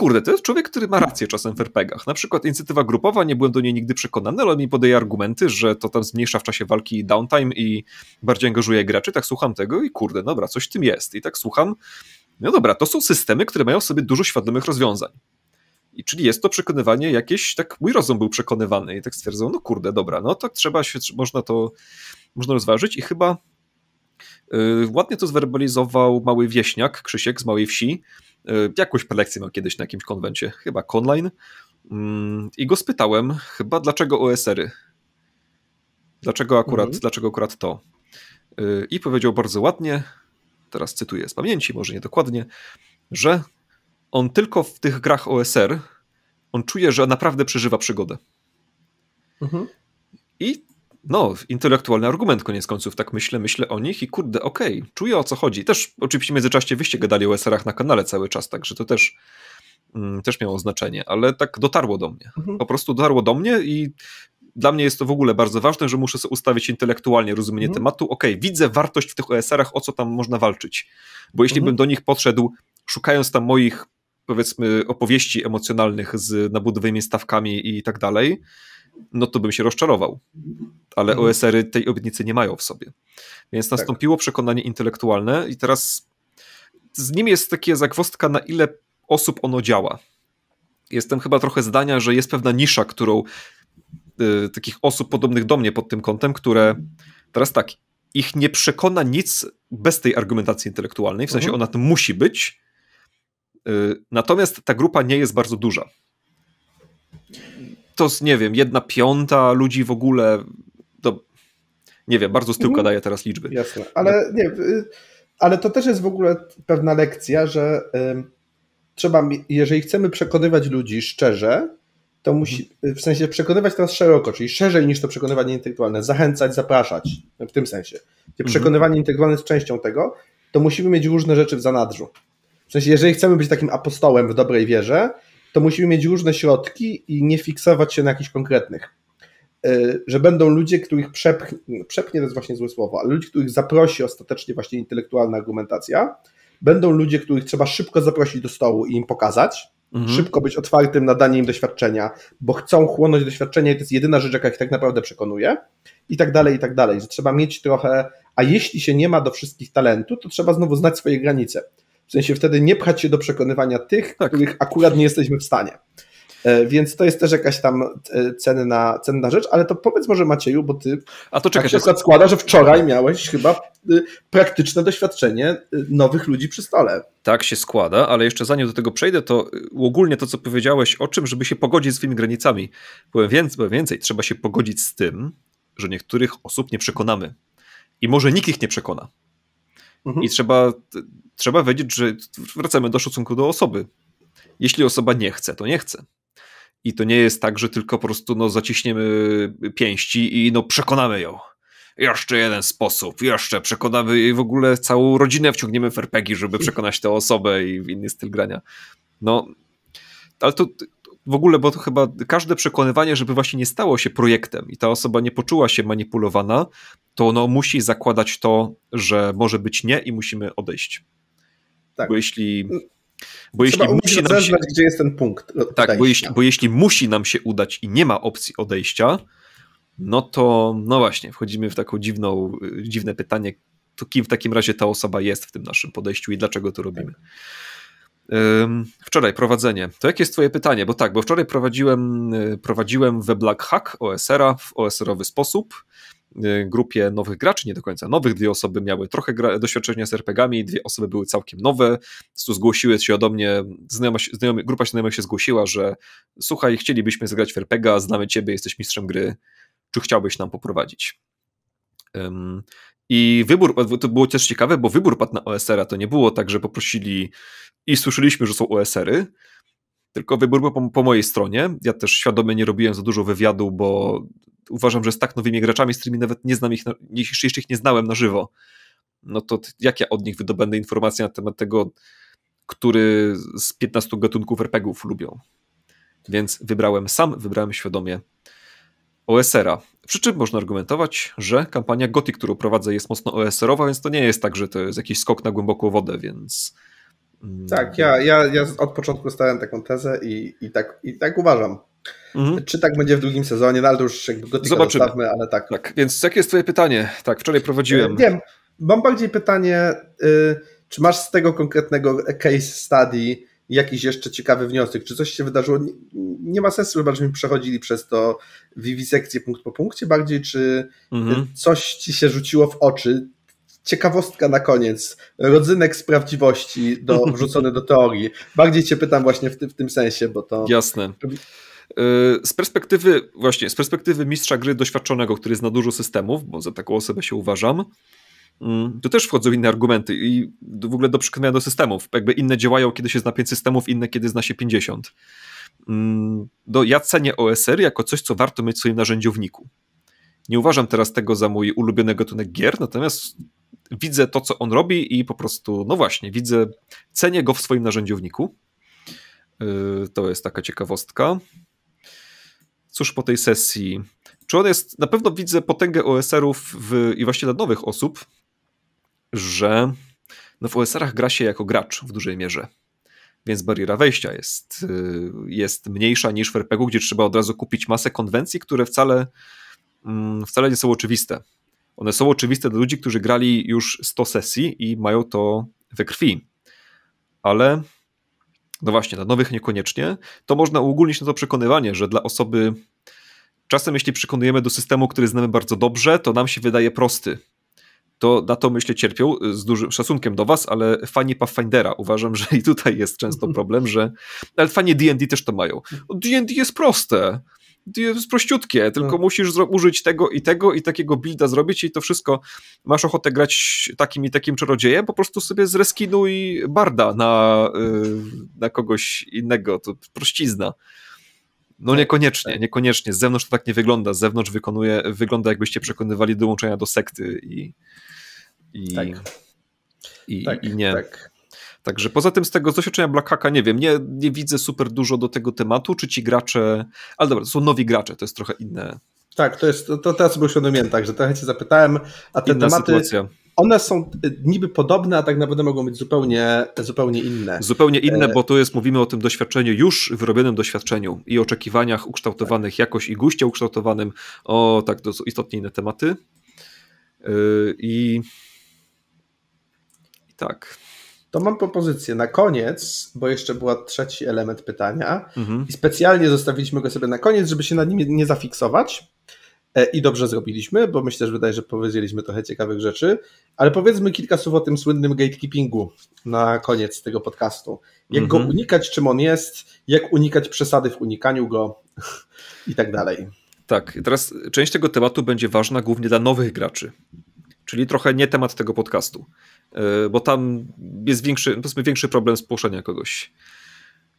[SPEAKER 1] kurde, to jest człowiek, który ma rację czasem w RPGach. Na przykład inicjatywa grupowa, nie byłem do niej nigdy przekonany, ale on mi podaje argumenty, że to tam zmniejsza w czasie walki downtime i bardziej angażuje graczy. Tak słucham tego i kurde, dobra, coś w tym jest. I tak słucham, no dobra, to są systemy, które mają w sobie dużo świadomych rozwiązań. I czyli jest to przekonywanie jakieś, tak mój rozum był przekonywany i tak stwierdzą, no kurde, dobra, no tak trzeba się, można to, można rozważyć i chyba yy, ładnie to zwerbalizował mały wieśniak, Krzysiek z Małej Wsi, E, jakąś prelekcję miał kiedyś na jakimś konwencie, chyba Conline. Mm, I go spytałem chyba dlaczego OSR-y? Dlaczego akurat, mhm. dlaczego akurat to? E, I powiedział bardzo ładnie, teraz cytuję z pamięci, może niedokładnie, że on tylko w tych grach OSR on czuje, że naprawdę przeżywa przygodę. Mhm. I no, intelektualny argument koniec końców, tak myślę, myślę o nich i kurde, okej, okay, czuję o co chodzi. Też oczywiście w międzyczasie wyście gadali o SR-ach na kanale cały czas, także to też, mm, też miało znaczenie, ale tak dotarło do mnie. Mhm. Po prostu dotarło do mnie i dla mnie jest to w ogóle bardzo ważne, że muszę sobie ustawić intelektualnie rozumienie mhm. tematu. Okej, okay, widzę wartość w tych OSR-ach, o co tam można walczyć. Bo jeśli mhm. bym do nich podszedł, szukając tam moich, powiedzmy, opowieści emocjonalnych z nabudowymi stawkami i tak dalej, no to bym się rozczarował. Ale mhm. OSR-y tej obietnicy nie mają w sobie. Więc tak. nastąpiło tak. przekonanie intelektualne i teraz z nim jest takie zagwostka, na ile osób ono działa. Jestem chyba trochę zdania, że jest pewna nisza, którą y, takich osób podobnych do mnie pod tym kątem, które teraz tak, ich nie przekona nic bez tej argumentacji intelektualnej, w sensie mhm. ona tam musi być. Y, natomiast ta grupa nie jest bardzo duża to jest, nie wiem, jedna piąta ludzi w ogóle. To, nie wiem, bardzo z tyłka mhm. daje teraz liczby. Jasne,
[SPEAKER 2] ale no. nie, y, ale to też jest w ogóle pewna lekcja, że y, trzeba, jeżeli chcemy przekonywać ludzi szczerze, to musi, mhm. y, w sensie przekonywać teraz szeroko, czyli szerzej niż to przekonywanie intelektualne, zachęcać, zapraszać, no, w tym sensie. Gdzie mhm. przekonywanie intelektualne jest częścią tego, to musimy mieć różne rzeczy w zanadrzu. W sensie, jeżeli chcemy być takim apostołem w dobrej wierze, to musimy mieć różne środki i nie fiksować się na jakichś konkretnych. E, że będą ludzie, których przepchnie, przepchnie to jest właśnie złe słowo, ale ludzi, których zaprosi ostatecznie właśnie intelektualna argumentacja, będą ludzie, których trzeba szybko zaprosić do stołu i im pokazać, mhm. szybko być otwartym na danie im doświadczenia, bo chcą chłonąć doświadczenie i to jest jedyna rzecz, jaka ich tak naprawdę przekonuje, i tak dalej, i tak dalej. Że trzeba mieć trochę, a jeśli się nie ma do wszystkich talentu, to trzeba znowu znać swoje granice w sensie wtedy nie pchać się do przekonywania tych, tak. których akurat nie jesteśmy w stanie. E, więc to jest też jakaś tam e, cenna, cenna rzecz, ale to powiedz może Macieju, bo ty A to czekaj, tak się składa, że wczoraj miałeś chyba y,
[SPEAKER 1] praktyczne doświadczenie y, nowych ludzi przy stole. Tak się składa, ale jeszcze zanim do tego przejdę, to y, ogólnie to, co powiedziałeś o czym, żeby się pogodzić z tymi granicami. Powiem więcej, powiem więcej, trzeba się pogodzić z tym, że niektórych osób nie przekonamy. I może nikt ich nie przekona. Mhm. I trzeba trzeba wiedzieć, że wracamy do szacunku do osoby. Jeśli osoba nie chce, to nie chce. I to nie jest tak, że tylko po prostu no, zaciśniemy pięści i no, przekonamy ją. Jeszcze jeden sposób, jeszcze przekonamy i w ogóle całą rodzinę wciągniemy w RPG, żeby przekonać tę osobę i w inny styl grania. No, ale to w ogóle, bo to chyba każde przekonywanie, żeby właśnie nie stało się projektem i ta osoba nie poczuła się manipulowana, to ono musi zakładać to, że może być nie i musimy odejść. Tak. Bo jeśli. Mm, bo jeśli musi nam się, gdzie jest ten punkt. Tak, bo jeśli, bo jeśli musi nam się udać i nie ma opcji odejścia, no to no właśnie, wchodzimy w taką dziwną, y, dziwne pytanie, to kim w takim razie ta osoba jest w tym naszym podejściu i dlaczego to robimy. Tak. Wczoraj prowadzenie. To jakie jest Twoje pytanie? Bo tak, bo wczoraj prowadziłem, y, prowadziłem we Black Hack OSR-a w OSR-owy sposób. Y, grupie nowych graczy, nie do końca nowych, dwie osoby miały trochę doświadczenia z RPGami, dwie osoby były całkiem nowe, tu zgłosiły się do mnie, znajoma, znajomy, grupa znajomych się zgłosiła, że słuchaj, chcielibyśmy zagrać w RPGa, znamy ciebie, jesteś mistrzem gry, czy chciałbyś nam poprowadzić? Um, i wybór, to było też ciekawe, bo wybór padł na OSR-a, to nie było tak, że poprosili i słyszeliśmy, że są OSR-y, tylko wybór był po, po, mojej stronie. Ja też świadomie nie robiłem za dużo wywiadu, bo uważam, że z tak nowymi graczami, z którymi nawet nie znam ich, na, jeszcze, jeszcze ich nie znałem na żywo, no to jak ja od nich wydobędę informacje na temat tego, który z 15 gatunków RPGów lubią. Więc wybrałem sam, wybrałem świadomie OSR-a. Przy czym można argumentować, że kampania Gothic, którą prowadzę, jest mocno OSR-owa, więc to nie jest tak, że to jest jakiś skok na głęboką wodę, więc.
[SPEAKER 2] Mm, tak, ja, ja, ja od początku stałem taką tezę i, i, tak, i tak uważam. Mhm. Czy tak będzie w drugim sezonie, no ale to
[SPEAKER 1] już jakby Zobaczymy. zostawmy, ale tak. tak. Więc jakie jest twoje pytanie? Tak, wczoraj prowadziłem. Nie, e,
[SPEAKER 2] mam bardziej pytanie, y, czy masz z tego konkretnego case study jakiś jeszcze ciekawy wniosek? Czy coś się wydarzyło? Nie, nie ma sensu, chyba żeśmy przechodzili przez to wiwisekcję punkt po punkcie bardziej, czy y, mhm. coś ci się rzuciło w oczy? Ciekawostka na koniec, rodzynek z prawdziwości do, <laughs> wrzucony do teorii. Bardziej cię pytam właśnie w, ty, w tym sensie, bo to... Jasne.
[SPEAKER 1] Y, z perspektywy, właśnie, z perspektywy mistrza gry doświadczonego, który zna dużo systemów, bo za taką osobę się uważam, mm, to też wchodzą inne argumenty i w ogóle do przekonania do systemów. Jakby inne działają, kiedy się zna 5 systemów, inne, kiedy zna się 50. Mm, do, ja cenię OSR jako coś, co warto mieć w swoim narzędziowniku. Nie uważam teraz tego za mój ulubiony gatunek gier, natomiast widzę to, co on robi i po prostu, no właśnie, widzę, cenię go w swoim narzędziowniku. Y, to jest taka ciekawostka cóż po tej sesji? Czy on jest, na pewno widzę potęgę OSR-ów w, i właśnie dla nowych osób, że no w OSR-ach gra się jako gracz w dużej mierze, więc bariera wejścia jest, y, jest mniejsza niż w RPG-u, gdzie trzeba od razu kupić masę konwencji, które wcale, mm, wcale nie są oczywiste. One są oczywiste dla ludzi, którzy grali już 100 sesji i mają to we krwi. Ale no właśnie, dla nowych niekoniecznie. To można uogólnić na to przekonywanie, że dla osoby. Czasem, jeśli przekonujemy do systemu, który znamy bardzo dobrze, to nam się wydaje prosty. To na to myślę cierpią, y, z dużym szacunkiem do Was, ale fani Pathfindera uważam, <laughs> że i tutaj jest często <laughs> problem, że. Ale fani DD też to mają. DD jest proste jest prościutkie, tylko tak. musisz użyć tego i tego i takiego builda zrobić i to wszystko. Masz ochotę grać takim i takim czarodziejem, po prostu sobie zreskinuj barda na, y, na kogoś innego, to prościzna. No tak. niekoniecznie, tak. niekoniecznie. Z zewnątrz to tak nie wygląda. Z zewnątrz wykonuje, wygląda jakbyście przekonywali dołączenia do sekty i... i... Tak. I, tak, i nie. Tak. Także poza tym z tego z doświadczenia Black Hacka, nie wiem, nie, nie widzę super dużo do tego tematu, czy ci gracze, ale dobra, to są nowi gracze, to jest trochę inne. Tak, to jest, to, teraz był świadomiem, tak, że trochę cię zapytałem, a te Inna tematy... Sytuacja one są
[SPEAKER 2] y, niby podobne, a tak naprawdę mogą być zupełnie, zupełnie inne. Zupełnie inne, e, bo
[SPEAKER 1] tu jest, mówimy o tym doświadczeniu, już wyrobionym doświadczeniu i oczekiwaniach ukształtowanych tak. jakoś i guście ukształtowanym. O, tak, to są istotnie inne tematy. Yy, i tak. To mam propozycję na koniec, bo jeszcze była
[SPEAKER 2] trzeci element pytania mhm. i specjalnie zostawiliśmy go sobie na koniec, żeby się nad nim nie zafiksować. E, I dobrze zrobiliśmy, bo myślę, że wydaje, że powiedzieliśmy trochę ciekawych rzeczy, ale powiedzmy kilka słów o tym słynnym gatekeepingu na koniec tego podcastu. Jak mhm. go unikać, czym on jest, jak unikać przesady w unikaniu go i tak dalej.
[SPEAKER 1] Tak, teraz część tego tematu będzie ważna głównie dla nowych graczy, czyli trochę nie temat tego podcastu. E, bo tam jest większy, powiedzmy, większy problem spłoszenia kogoś.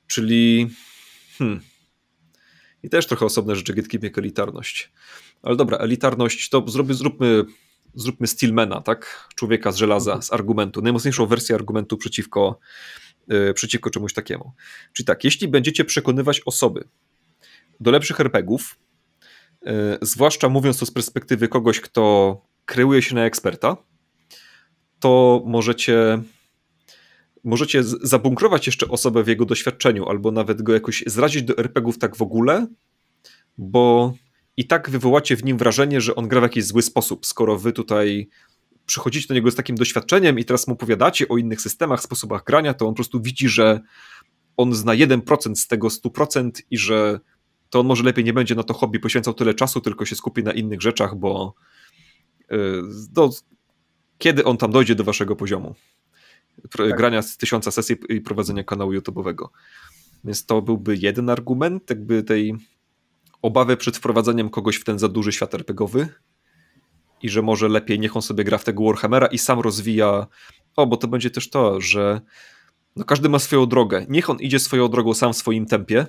[SPEAKER 1] Czyli. Hmm. I też trochę osobne rzeczy, Gitkim jak elitarność. Ale dobra, elitarność to zróbmy, zróbmy, zróbmy Steelmana, tak? Człowieka z żelaza, mhm. z argumentu. Najmocniejszą wersję argumentu przeciwko, yy, przeciwko czemuś takiemu. Czyli tak, jeśli będziecie przekonywać osoby do lepszych herpegów, yy, e, zwłaszcza mówiąc to z perspektywy kogoś, kto kreuje się na eksperta, to możecie możecie zabunkrować jeszcze osobę w jego doświadczeniu, albo nawet go jakoś zrazić do RPGów tak w ogóle, bo i tak wywołacie w nim wrażenie, że on gra w jakiś zły sposób, skoro wy tutaj przychodzicie do niego z takim doświadczeniem i teraz mu opowiadacie o innych systemach, sposobach grania, to on po prostu widzi, że on zna 1% z tego 100% i że to on może lepiej nie będzie na to hobby poświęcał tyle czasu, tylko się skupi na innych rzeczach, bo do y, no, kiedy on tam dojdzie do waszego poziomu. Tak. Grania z tysiąca sesji i prowadzenia kanału YouTube'owego. Więc to byłby jeden argument, jakby tej obawy przed wprowadzeniem kogoś w ten za duży świat RPGowy i że może lepiej niech on sobie gra w tego Warhammera i sam rozwija. O, bo to będzie też to, że no każdy ma swoją drogę. Niech on idzie swoją drogą sam w swoim tempie,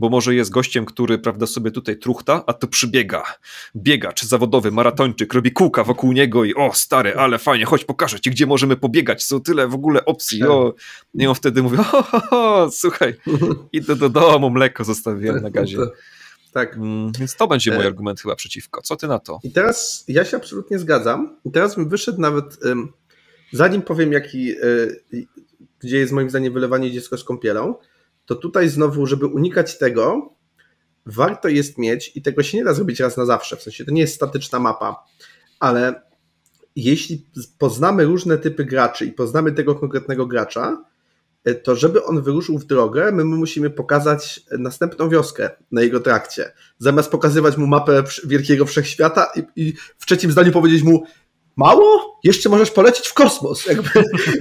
[SPEAKER 1] bo może jest gościem, który, prawda, sobie tutaj truchta, a to przybiega. Biegacz zawodowy, maratończyk, robi kółka wokół niego i o, stary, ale fajnie, chodź pokażę ci, gdzie możemy pobiegać, są tyle w ogóle opcji. Tak. O. I on wtedy mówi, o, o, o, słuchaj, <laughs> idę do domu, mleko zostawiłem tak, na gazie. Tak. tak. Mm, więc to będzie mój e, argument chyba przeciwko. Co ty na to? I teraz ja się absolutnie zgadzam. I teraz bym wyszedł nawet,
[SPEAKER 2] zanim powiem, jaki, e, gdzie jest moim zdaniem wylewanie dziecko z kąpielą, to tutaj znowu, żeby unikać tego, warto jest mieć, i tego się nie da zrobić raz na zawsze, w sensie to nie jest statyczna mapa, ale jeśli poznamy różne typy graczy i poznamy tego konkretnego gracza, e, to żeby on wyruszył w drogę, my mu musimy pokazać następną wioskę na jego trakcie. Zamiast pokazywać mu mapę wielkiego wszechświata i, i w trzecim zdaniu powiedzieć mu, mało? Jeszcze możesz polecieć w kosmos.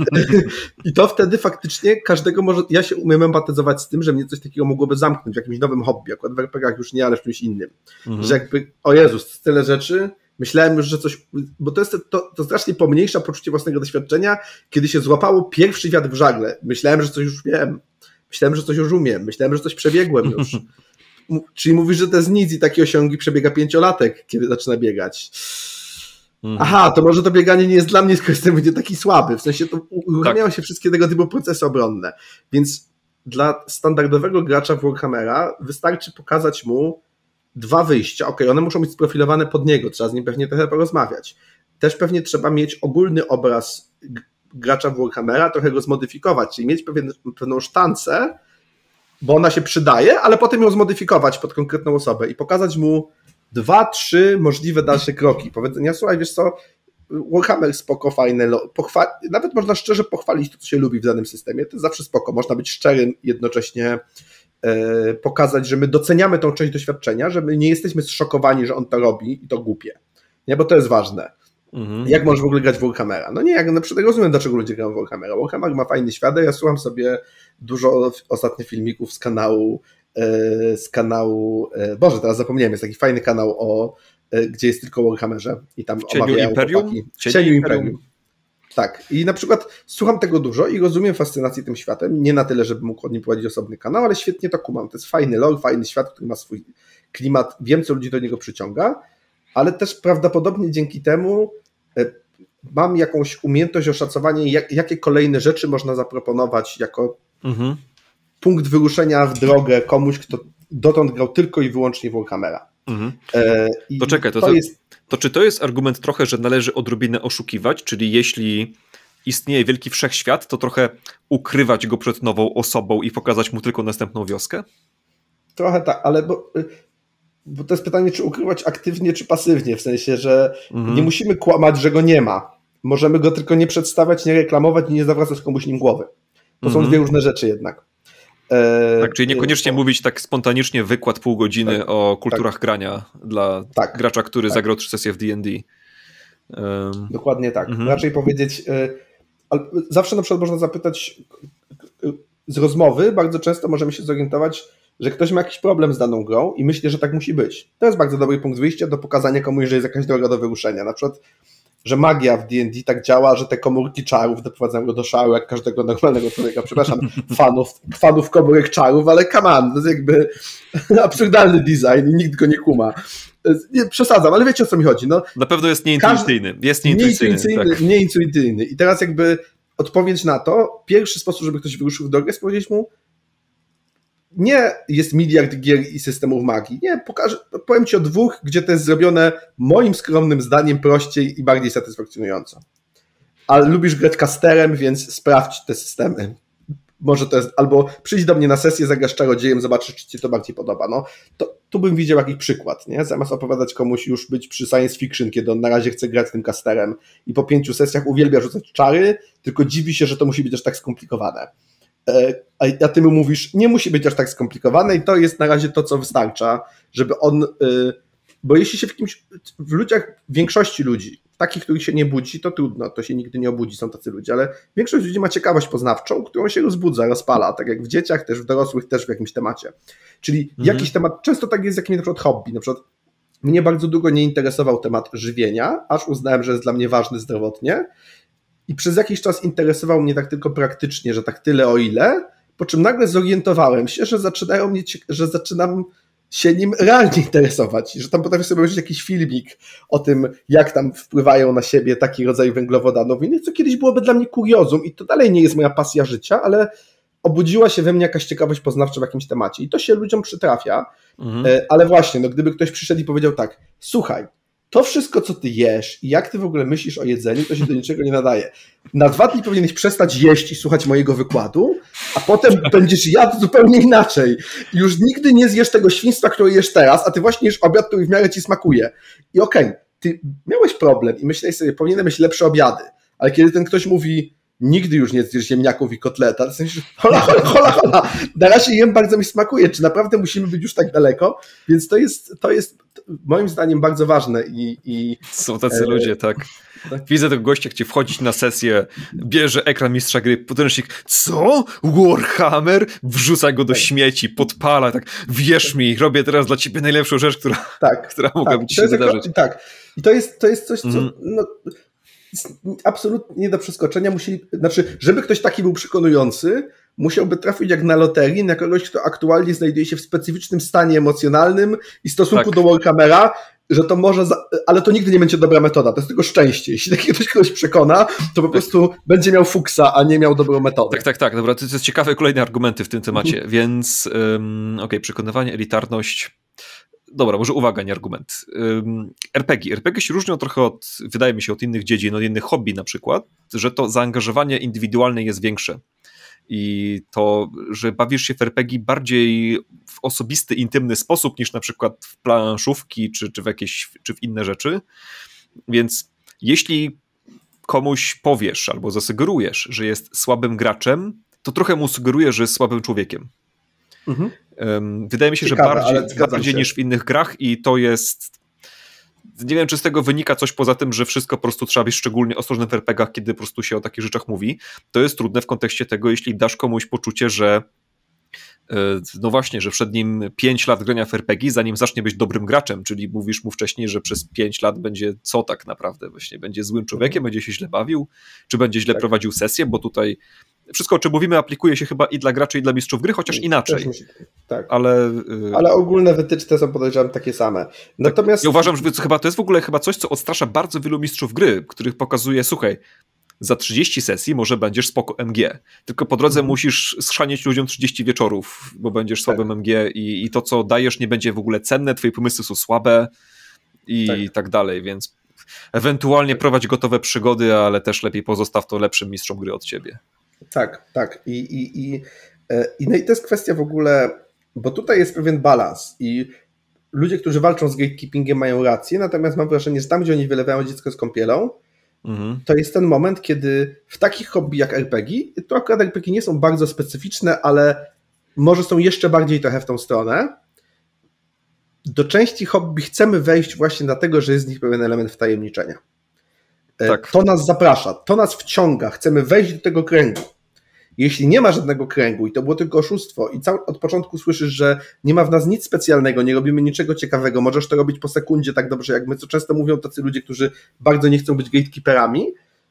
[SPEAKER 2] <laughs> I to wtedy faktycznie każdego może. Ja się umiem empatyzować z tym, że mnie coś takiego mogłoby zamknąć w jakimś nowym hobby, akurat w RPGach już nie, ale w czymś innym. Mhm. Że jakby, o Jezus, tyle rzeczy. Myślałem już, że coś, bo to jest to, to strasznie pomniejsza poczucie własnego doświadczenia, kiedy się złapało pierwszy wiatr w żagle. Myślałem, że coś już wiem. Myślałem, że coś już umiem. Myślałem, że coś przebiegłem już. <laughs> Czyli mówisz, że to jest nic i takie osiągi przebiega pięciolatek, kiedy zaczyna biegać. Mhm. aha, to może to bieganie nie jest dla mnie, skoro jestem będzie taki słaby. W sensie to uruchamiają tak. się wszystkie tego typu procesy obronne. Więc dla standardowego gracza w Warhammera wystarczy pokazać mu dwa wyjścia. Ok, one muszą być sprofilowane pod niego, trzeba z nim pewnie trochę porozmawiać. Też pewnie trzeba mieć ogólny obraz gracza w Warhammera, trochę go zmodyfikować, czyli mieć pewien, pewną sztancę, bo ona się przydaje, ale potem ją zmodyfikować pod konkretną osobę i pokazać mu dwa, trzy możliwe dalsze kroki. Powiedzenia, słuchaj, wiesz co, Warhammer spoko, fajne, nawet można szczerze pochwalić to, co się lubi w danym systemie, to jest zawsze spoko, można być szczerym jednocześnie e, pokazać, że my doceniamy tą część doświadczenia, że my nie jesteśmy zszokowani, że on to robi i to głupie, nie, bo to jest ważne. Mhm. Jak możesz w ogóle grać w Warhammera? No nie, jak na przykład rozumiem, dlaczego ludzie grają w Warhammera. Warhammer ma fajny świat, ja słucham sobie dużo ostatnich filmików z kanału E, z kanału, e, Boże, teraz zapomniałem, jest taki fajny kanał o, e, gdzie jest tylko o Warhammerze i tam w cieniu omawiają Imperium? W cieniu, cieniu Imperium. Imperium. Tak. I na przykład słucham tego dużo i rozumiem fascynację tym światem. Nie na tyle, żebym mógł o nim prowadzić osobny kanał, ale świetnie to kumam. To jest fajny lol, fajny świat, który ma swój klimat. Wiem, co ludzi do niego przyciąga, ale też prawdopodobnie dzięki temu mam jakąś umiejętność oszacowania, jakie kolejne rzeczy można zaproponować jako mhm punkt wyruszenia w drogę komuś, kto dotąd grał tylko i wyłącznie w Warhammera.
[SPEAKER 1] Mhm. E, to czekaj, to, to, jest... to czy to jest argument trochę, że należy odrobinę oszukiwać, czyli jeśli istnieje wielki wszechświat, to trochę ukrywać go przed nową osobą i pokazać mu tylko następną wioskę?
[SPEAKER 2] Trochę tak, ale bo, y, bo to jest pytanie, czy ukrywać aktywnie, czy pasywnie, w sensie, że mhm. nie musimy kłamać, że go nie ma. Możemy go tylko nie przedstawiać, nie reklamować i nie zawracać komuś nim głowy. To mhm. są dwie różne rzeczy jednak. E, tak, czyli e, niekoniecznie
[SPEAKER 1] to... mówić tak spontanicznie wykład pół godziny tak, o tak. kulturach tak. grania dla tak, gracza, który tak. zagrał trzy sesje w D&D. Um.
[SPEAKER 2] Dokładnie tak. Mhm. Raczej powiedzieć, e, zawsze na przykład można zapytać z rozmowy, bardzo często możemy się zorientować, że ktoś ma jakiś problem z daną grą i myśli, że tak musi być. To jest bardzo dobry punkt wyjścia do pokazania komuś, że jest jakaś droga do wyruszenia. Na przykład że magia w D&D tak działa, że te komórki czarów doprowadzają go do szału, jak każdego normalnego człowieka, przepraszam, <laughs> fanów, fanów komórek czarów, ale come on, to jest jakby <laughs> absurdalny design i nikt go nie kuma. Nie, przesadzam, ale wiecie o co mi chodzi. No,
[SPEAKER 1] na pewno jest nieintuicyjny. Jest nieintuicyjny, nieintuicyjny,
[SPEAKER 2] tak. nieintuicyjny. I teraz jakby odpowiedź na to, pierwszy sposób, żeby ktoś wyruszył w drogę, jest powiedzieć mu, nie jest miliard gier i systemów magii. Nie, pokażę, powiem Ci o dwóch, gdzie to jest zrobione moim skromnym zdaniem prościej i bardziej satysfakcjonująco. Ale lubisz grać kasterem, więc sprawdź te systemy. Może to jest, albo przyjdź do mnie na sesję, zagrasz czarodziejem, zobaczysz, czy Ci to bardziej podoba. No, to, tu bym widział jakiś przykład, nie? Zamiast opowiadać komuś już być przy science fiction, kiedy on na razie chce grać tym kasterem i po pięciu sesjach uwielbia rzucać czary, tylko dziwi się, że to musi być aż tak skomplikowane E, a ty mu mówisz, nie musi być aż tak skomplikowane i to jest na razie to, co wystarcza, żeby on, e, bo jeśli się w kimś, w ludziach, w większości ludzi, takich, których się nie budzi, to trudno, to się nigdy nie obudzi, są tacy ludzie, ale większość ludzi ma ciekawość poznawczą, którą się rozbudza, rozpala, tak jak w dzieciach, też w dorosłych, też w jakimś temacie. Czyli mhm. jakiś temat, często tak jest z jakimś na przykład hobby, na przykład mnie bardzo długo nie interesował temat żywienia, aż uznałem, że jest dla mnie ważny zdrowotnie i przez jakiś czas interesował mnie tak tylko praktycznie, że tak tyle o ile, po czym nagle zorientowałem się, że zaczynają mnie, że zaczynam się nim realnie interesować, że tam potrafię sobie obejrzeć jakiś filmik o tym, jak tam wpływają na siebie taki rodzaj węglowodanów, innych, co kiedyś byłoby dla mnie kuriozum i to dalej nie jest moja pasja życia, ale obudziła się we mnie jakaś ciekawość poznawcza w jakimś temacie i to się ludziom przytrafia, mhm. E, ale właśnie, no gdyby ktoś przyszedł i powiedział tak, słuchaj, to wszystko, co ty jesz i jak ty w ogóle myślisz o jedzeniu, to się do niczego nie nadaje. Na dwa dni powinieneś przestać jeść i słuchać mojego wykładu, a potem <laughs> będziesz jadł zupełnie inaczej. Już nigdy nie zjesz tego świństwa, które jesz teraz, a ty właśnie jesz obiad, który w miarę ci smakuje. I okej, okay, ty miałeś problem i myślałeś sobie, powinienem mieć lepsze obiady, ale kiedy ten ktoś mówi, nigdy już nie zjesz ziemniaków i kotleta, to sensie, <laughs> hola, hola, hola, hola, na razie jem bardzo mi smakuje, czy naprawdę musimy być już tak daleko? Więc to jest, to jest moim zdaniem bardzo ważne. I, i Są tacy e, ludzie, tak.
[SPEAKER 1] tak. Widzę tego gościa, gdzie wchodzić na sesję, bierze ekran mistrza gry, podręcznik, co? Warhammer? Wrzuca go do tak. śmieci, podpala, tak, wierz mi, robię teraz dla ciebie najlepszą rzecz, która, tak, <laughs> która mogła tak, być się wydarzyć. Jako,
[SPEAKER 2] tak, i to jest, to jest coś, co... Mm. No, absolutnie nie do przeskoczenia. Musieli, znaczy, żeby ktoś taki był przekonujący, musiałby trafić jak na loterii na kogoś, kto aktualnie znajduje się w specyficznym stanie emocjonalnym i stosunku tak. do Warhammera, że to może, za... ale to nigdy nie będzie dobra metoda, to jest tylko szczęście. Jeśli taki ktoś kogoś przekona, to po tak. prostu będzie miał
[SPEAKER 1] fuksa, a nie miał dobrą metodę. Tak, tak, tak, dobra, to jest ciekawe kolejne argumenty w tym mhm. temacie, mhm. więc um, okej, okay, przekonywanie, elitarność, dobra, może uwaga, nie argument. Um, RPG. RPG się różnią trochę od, wydaje mi się, od innych dziedzin, od innych hobby na przykład, że to zaangażowanie indywidualne jest większe i to, że bawisz się w RPG bardziej w osobisty, intymny sposób niż na przykład w planszówki czy, czy w jakieś, czy w inne rzeczy. Więc jeśli komuś powiesz albo zasugerujesz, że jest słabym graczem, to trochę mu sugeruje, że jest słabym człowiekiem. Mhm. Wydaje mi się, Ciekawe, że bardziej, bardziej się. niż w innych grach i to jest nie wiem, czy z tego wynika coś poza tym, że wszystko po prostu trzeba być szczególnie ostrożnym w RPGach, kiedy po prostu się o takich rzeczach mówi. To jest trudne w kontekście tego, jeśli dasz komuś poczucie, że e, no właśnie, że przed nim 5 lat grania w RPG, zanim zacznie być dobrym graczem, czyli mówisz mu wcześniej, że przez 5 lat będzie co tak naprawdę, właśnie będzie złym człowiekiem, mhm. będzie się źle bawił, czy będzie źle tak. prowadził sesję, bo tutaj wszystko, o czym mówimy, aplikuje się chyba i dla graczy, i dla mistrzów gry, chociaż mm, inaczej.
[SPEAKER 2] tak. Ale, y, Ale ogólne wytyczne są podejrzewam takie same.
[SPEAKER 1] Natomiast... Tak, ja uważam, że chyba to jest w ogóle chyba coś, co odstrasza bardzo wielu mistrzów gry, których pokazuje, słuchaj, za 30 sesji może będziesz spoko MG. Tylko po drodze mhm. musisz schrzanieć ludziom 30 wieczorów, bo będziesz tak. słabym MG i, i to, co dajesz, nie będzie w ogóle cenne, twoje pomysły są słabe i tak, tak dalej, więc ewentualnie tak. prowadź gotowe przygody, ale też lepiej pozostaw to lepszym mistrzom gry od ciebie.
[SPEAKER 2] Tak, tak. I, i, i, e, i, no i to jest kwestia w ogóle, bo tutaj jest pewien balans i ludzie, którzy walczą z gatekeepingiem mają rację, natomiast mam wrażenie, że tam, gdzie oni wylewają dziecko z kąpielą, mhm. to jest ten moment, kiedy w takich hobby jak RPG, to akurat RPG nie są bardzo specyficzne, ale może są jeszcze bardziej trochę w tą stronę, do części hobby chcemy wejść właśnie dlatego, że jest z nich pewien element wtajemniczenia. E, tak. To nas zaprasza, to nas wciąga, chcemy wejść do tego kręgu. Jeśli nie ma żadnego kręgu i to było tylko oszustwo i cały od początku słyszysz, że nie ma w nas nic specjalnego, nie robimy niczego ciekawego, możesz to robić po sekundzie tak dobrze, jak my, co często mówią tacy ludzie, którzy bardzo nie chcą być gatekeeperami,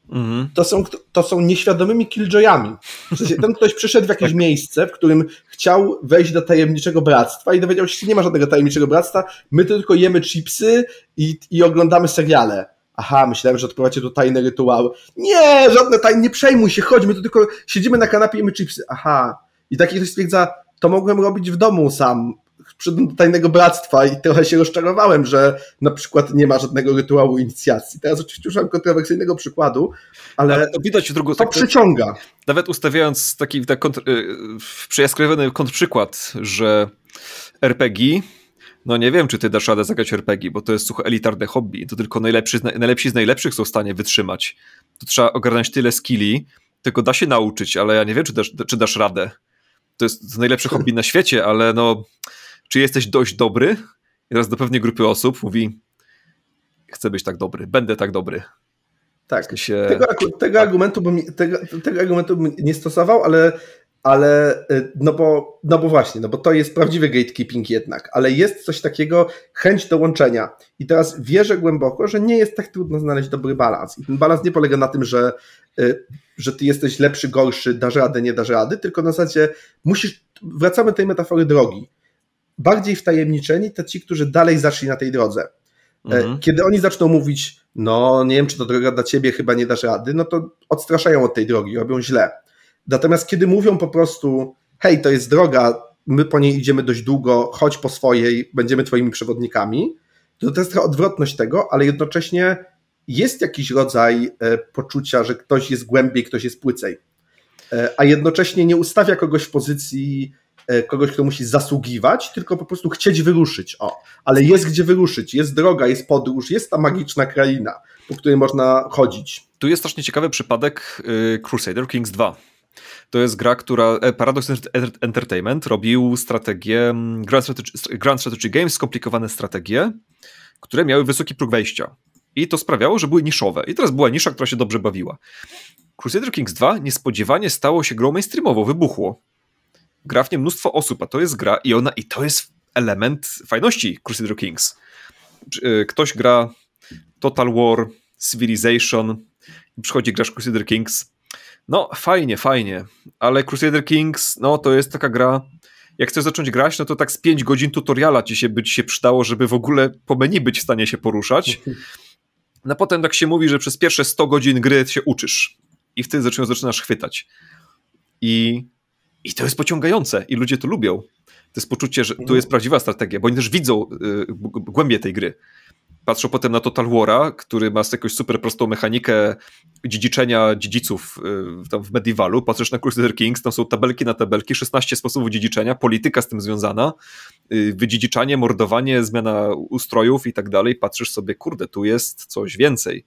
[SPEAKER 2] mhm. to, są, to są nieświadomymi killjoyami. W sensie, ten ktoś przyszedł w jakieś tak. miejsce, w którym chciał wejść do tajemniczego bractwa i dowiedział się, że nie ma żadnego tajemniczego bractwa, my tylko jemy chipsy i, i oglądamy seriale aha, myślałem, że odprowadzicie to tajne rytuały. Nie, żadne tajne, nie przejmuj się, chodźmy, to tylko siedzimy na kanapie i my chipsy. Aha. I taki ktoś stwierdza, to mogłem robić w domu sam, przed do tajnego bractwa i trochę się rozczarowałem, że na przykład nie ma żadnego rytuału inicjacji. Teraz oczywiście użyłem kontrowersyjnego przykładu, ale, to widać w drugą to przyciąga.
[SPEAKER 1] Nawet ustawiając taki tak kontr, przyjaskrowiony kontrprzykład, że RPG no nie wiem, czy ty dasz radę zagrać RPG, bo to jest sucho elitarne hobby. To tylko najlepszy, najlepsi z najlepszych są w stanie wytrzymać. To trzeba ogarnąć tyle skilli, tylko da się nauczyć, ale ja nie wiem, czy dasz, czy dasz radę. To jest najlepsze hobby na świecie, ale no, czy jesteś dość dobry? I teraz do pewnej grupy osób mówi, chcę być tak dobry, będę tak dobry. Tak, w sensie... tego,
[SPEAKER 2] tego tak. Argumentu bym, tego, tego, argumentu bym nie stosował, ale ale y, no bo, no bo właśnie, no bo to jest prawdziwy gatekeeping jednak, ale jest coś takiego, chęć do łączenia. I teraz wierzę głęboko, że nie jest tak trudno znaleźć dobry balans. I ten balans nie polega na tym, że, y, że ty jesteś lepszy, gorszy, dasz radę, nie dasz rady, tylko na zasadzie musisz, wracamy do tej metafory drogi. Bardziej wtajemniczeni to ci, którzy dalej zaszli na tej drodze. E, mhm. Kiedy oni zaczną mówić, no nie wiem, czy to droga dla ciebie, chyba nie dasz rady, no to odstraszają od tej drogi, robią źle. Natomiast kiedy mówią po prostu, hej, to jest droga, my po niej idziemy dość długo, chodź po swojej, będziemy twoimi przewodnikami, to to jest trochę odwrotność tego, ale jednocześnie jest jakiś rodzaj e, poczucia, że ktoś jest głębiej, ktoś jest płycej. E, a jednocześnie nie ustawia kogoś w pozycji e, kogoś, kto musi zasługiwać, tylko po prostu chcieć wyruszyć. O, ale jest gdzie wyruszyć, jest droga, jest podróż, jest ta magiczna kraina, po której można chodzić.
[SPEAKER 1] Tu jest strasznie ciekawy przypadek y, Crusader Kings 2 to jest gra, która e, Paradox Entertainment robił strategię mm, Grand Strategy, Grand Strategy Games, skomplikowane strategie, które miały wysoki próg wejścia. I to sprawiało, że były niszowe. I teraz była nisza, która się dobrze bawiła. Crusader Kings 2 niespodziewanie stało się grą mainstreamową, wybuchło. Gra w nie mnóstwo osób, a to jest gra i ona, i to jest element fajności Crusader Kings. E, ktoś gra Total War, Civilization, przychodzi grasz Crusader Kings, no, fajnie, fajnie, ale Crusader Kings, no to jest taka gra, jak chcesz zacząć grać, no to tak z 5 godzin tutoriala ci się by ci się przydało, żeby w ogóle po menu być w stanie się poruszać. <laughs> No potem tak się mówi, że przez pierwsze 100 godzin gry się uczysz i wtedy zaczynasz, zaczynasz chwytać. I, I to jest pociągające i ludzie to lubią. To jest poczucie, że to jest mhm. prawdziwa strategia, bo oni też widzą y, głębie tej gry patrzą potem na Total War'a, który ma jakąś super prostą mechanikę dziedziczenia dziedziców y, tam w Medievalu, patrzysz na Crusader Kings, tam są tabelki na tabelki, 16 sposobów dziedziczenia, polityka z tym związana, y, wydziedziczanie, mordowanie, zmiana ustrojów i tak dalej, patrzysz sobie, kurde, tu jest coś więcej.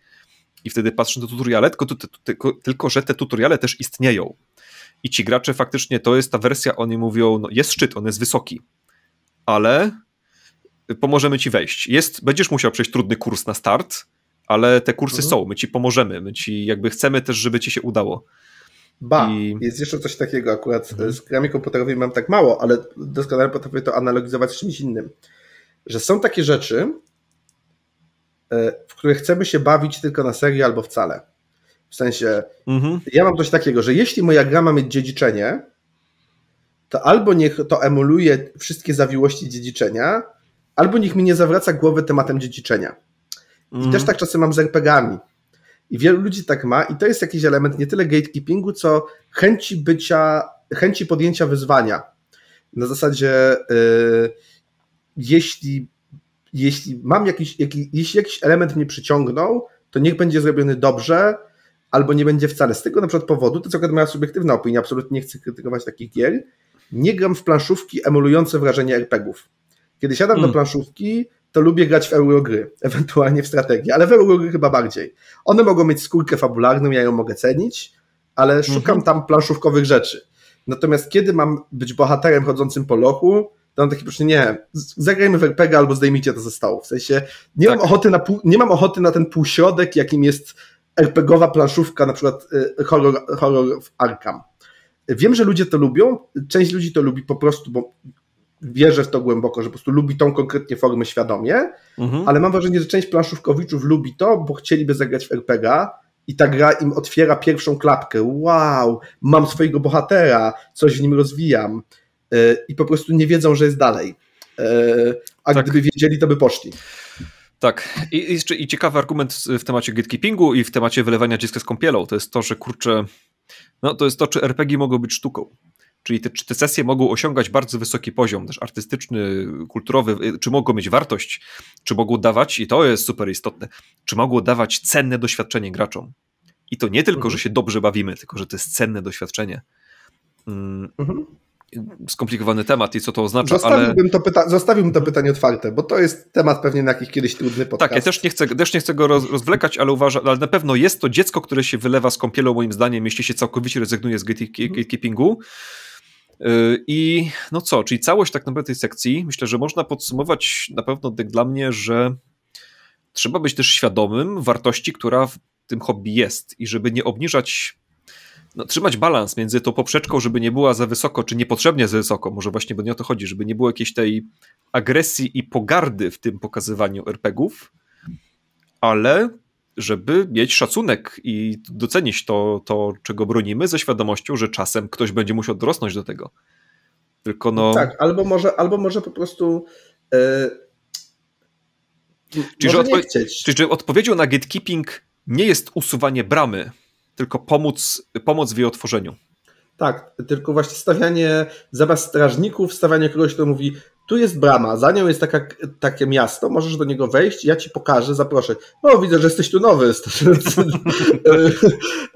[SPEAKER 1] I wtedy patrzysz na tutoriale, tylko, tu, tu, tylko, tylko że te tutoriale też istnieją. I ci gracze faktycznie, to jest ta wersja, oni mówią, no, jest szczyt, on jest wysoki, ale y, pomożemy ci wejść. Jest, będziesz musiał przejść trudny kurs na start, ale te kursy mhm. są, my ci pomożemy, my ci jakby chcemy też, żeby ci się udało. Ba, I...
[SPEAKER 2] jest jeszcze coś takiego akurat, e, mhm. z grami komputerowymi mam tak mało, ale doskonale potrafię to analogizować z czymś innym, że są takie rzeczy, e, w których chcemy się bawić tylko na serię albo wcale. W sensie, mhm. ja mam coś takiego, że jeśli moja gra ma mieć dziedziczenie, to albo niech to emuluje wszystkie zawiłości dziedziczenia, albo niech mi nie zawraca głowy tematem dziedziczenia. Mm. I też mhm. tak czasem mam z RPGami. I wielu ludzi tak ma, i to jest jakiś element nie tyle gatekeepingu, co chęci bycia, chęci podjęcia wyzwania. Na zasadzie, yy, jeśli, jeśli mam jakiś, jaki, jeśli jakiś element mnie przyciągnął, to niech będzie zrobiony dobrze, albo nie będzie wcale. Z tego na przykład powodu, to co akurat moja subiektywna opinia, absolutnie nie chcę krytykować takich gier, nie gram w planszówki emulujące wrażenie RPGów. Kiedy siadam mm. do planszówki, to lubię grać w eurogry, ewentualnie w strategię, ale w eurogry chyba bardziej. One mogą mieć skórkę fabularną, ja ją mogę cenić, ale mhm. szukam mhm. tam planszówkowych rzeczy. Natomiast kiedy mam być bohaterem chodzącym po lochu, to mam takie poczucie, nie, zagrajmy w RPG albo zdejmijcie to ze stołu. W sensie nie, tak. mam, ochoty na, nie mam ochoty na ten półśrodek, jakim jest RPGowa planszówka, na przykład y, horror, horror w Arkham. Wiem, że ludzie to lubią, część ludzi to lubi po prostu, bo wierzę w to głęboko, że po prostu lubi tą konkretnie formę świadomie, mhm. ale mam wrażenie, że część planszówkowiczów lubi to, bo chcieliby zagrać w RPG i ta gra im otwiera pierwszą klapkę. Wow, mam swojego bohatera, coś w nim rozwijam e, i po prostu nie wiedzą, że jest dalej. E, a tak. gdyby wiedzieli, to by poszli.
[SPEAKER 1] Tak. I, jeszcze I ciekawy argument w temacie gatekeepingu i w temacie wylewania dziecka z kąpielą to jest to, że kurczę, no to jest to, czy RPG mogą być sztuką. Czyli te, czy te sesje mogą osiągać bardzo wysoki poziom, też artystyczny, kulturowy, y, czy mogą mieć wartość, czy mogą dawać, i to jest super istotne, czy mogą dawać cenne doświadczenie graczom. I to nie tylko, mhm. że się dobrze bawimy, tylko że to jest cenne doświadczenie. Mm. Mhm skomplikowany temat i co to oznacza, zostawiłbym
[SPEAKER 2] ale... To pyta- zostawiłbym to pytanie otwarte, bo to jest temat pewnie na jakiś kiedyś trudny podcast. Tak, ja
[SPEAKER 1] też nie chcę, też nie chcę go roz- rozwlekać, ale uważam, ale na pewno jest to dziecko, które się wylewa z kąpielą moim zdaniem, jeśli się całkowicie rezygnuje z mhm. gatekeepingu. Gate- Y, I no co, czyli całość tak naprawdę tej sekcji, myślę, że można podsumować na pewno tak dla mnie, że trzeba być też świadomym wartości, która w tym hobby jest i żeby nie obniżać, no, trzymać balans między tą poprzeczką, żeby nie była za wysoko, czy niepotrzebnie za wysoko, może właśnie, bo nie o to chodzi, żeby nie było jakiejś tej agresji i pogardy w tym pokazywaniu RPGów, ale żeby mieć szacunek i docenić to, to, czego bronimy, ze świadomością, że czasem ktoś będzie musiał dorosnąć do tego. Tylko no. Tak,
[SPEAKER 2] albo może, albo może po prostu. Yy, czyli, może że nie
[SPEAKER 1] chcieć. czyli, że odpowiedzią na gatekeeping nie jest usuwanie bramy, tylko pomóc, pomoc w jej otworzeniu.
[SPEAKER 2] Tak, tylko właśnie stawianie zamiast strażników, stawianie kogoś, kto mówi, tu jest brama, za nią jest taka, takie miasto, możesz do niego wejść, ja ci pokażę, zaproszę. No, widzę, że jesteś tu nowy. <laughs>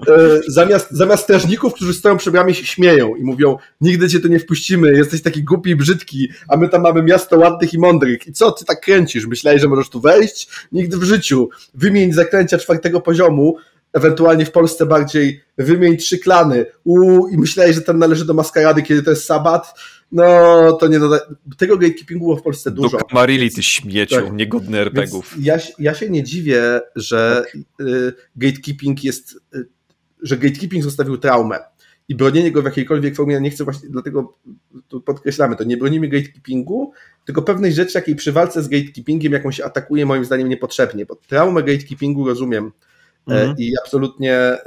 [SPEAKER 2] E, e, zamiast, zamiast strażników, którzy stoją przy bramie, się śmieją i mówią, nigdy cię tu nie wpuścimy, jesteś taki głupi i brzydki, a my tam mamy miasto ładnych i mądrych. I co ty tak kręcisz? Myślałeś, że możesz tu wejść? Nigdy w życiu. Wymień zakręcia czwartego poziomu, ewentualnie w Polsce bardziej wymień trzy klany. Uuu, i myślałeś, że tam należy do maskarady, kiedy to jest sabat? no to nie doda... Tego gatekeepingu było w Polsce
[SPEAKER 1] dużo. Do kamarili ty śmiecią, tak. niegodny RPGów.
[SPEAKER 2] Ja, ja się nie dziwię, że tak. Y, gatekeeping jest, y, że gatekeeping zostawił traumę i bronienie go w jakiejkolwiek formie, ja nie chcę właśnie, dlatego tu podkreślamy to, nie bronimy gatekeepingu, tylko pewnej rzeczy, jakiej przy walce z gatekeepingiem jakąś atakuje moim zdaniem niepotrzebnie, bo traumę gatekeepingu rozumiem e, mhm. i absolutnie e,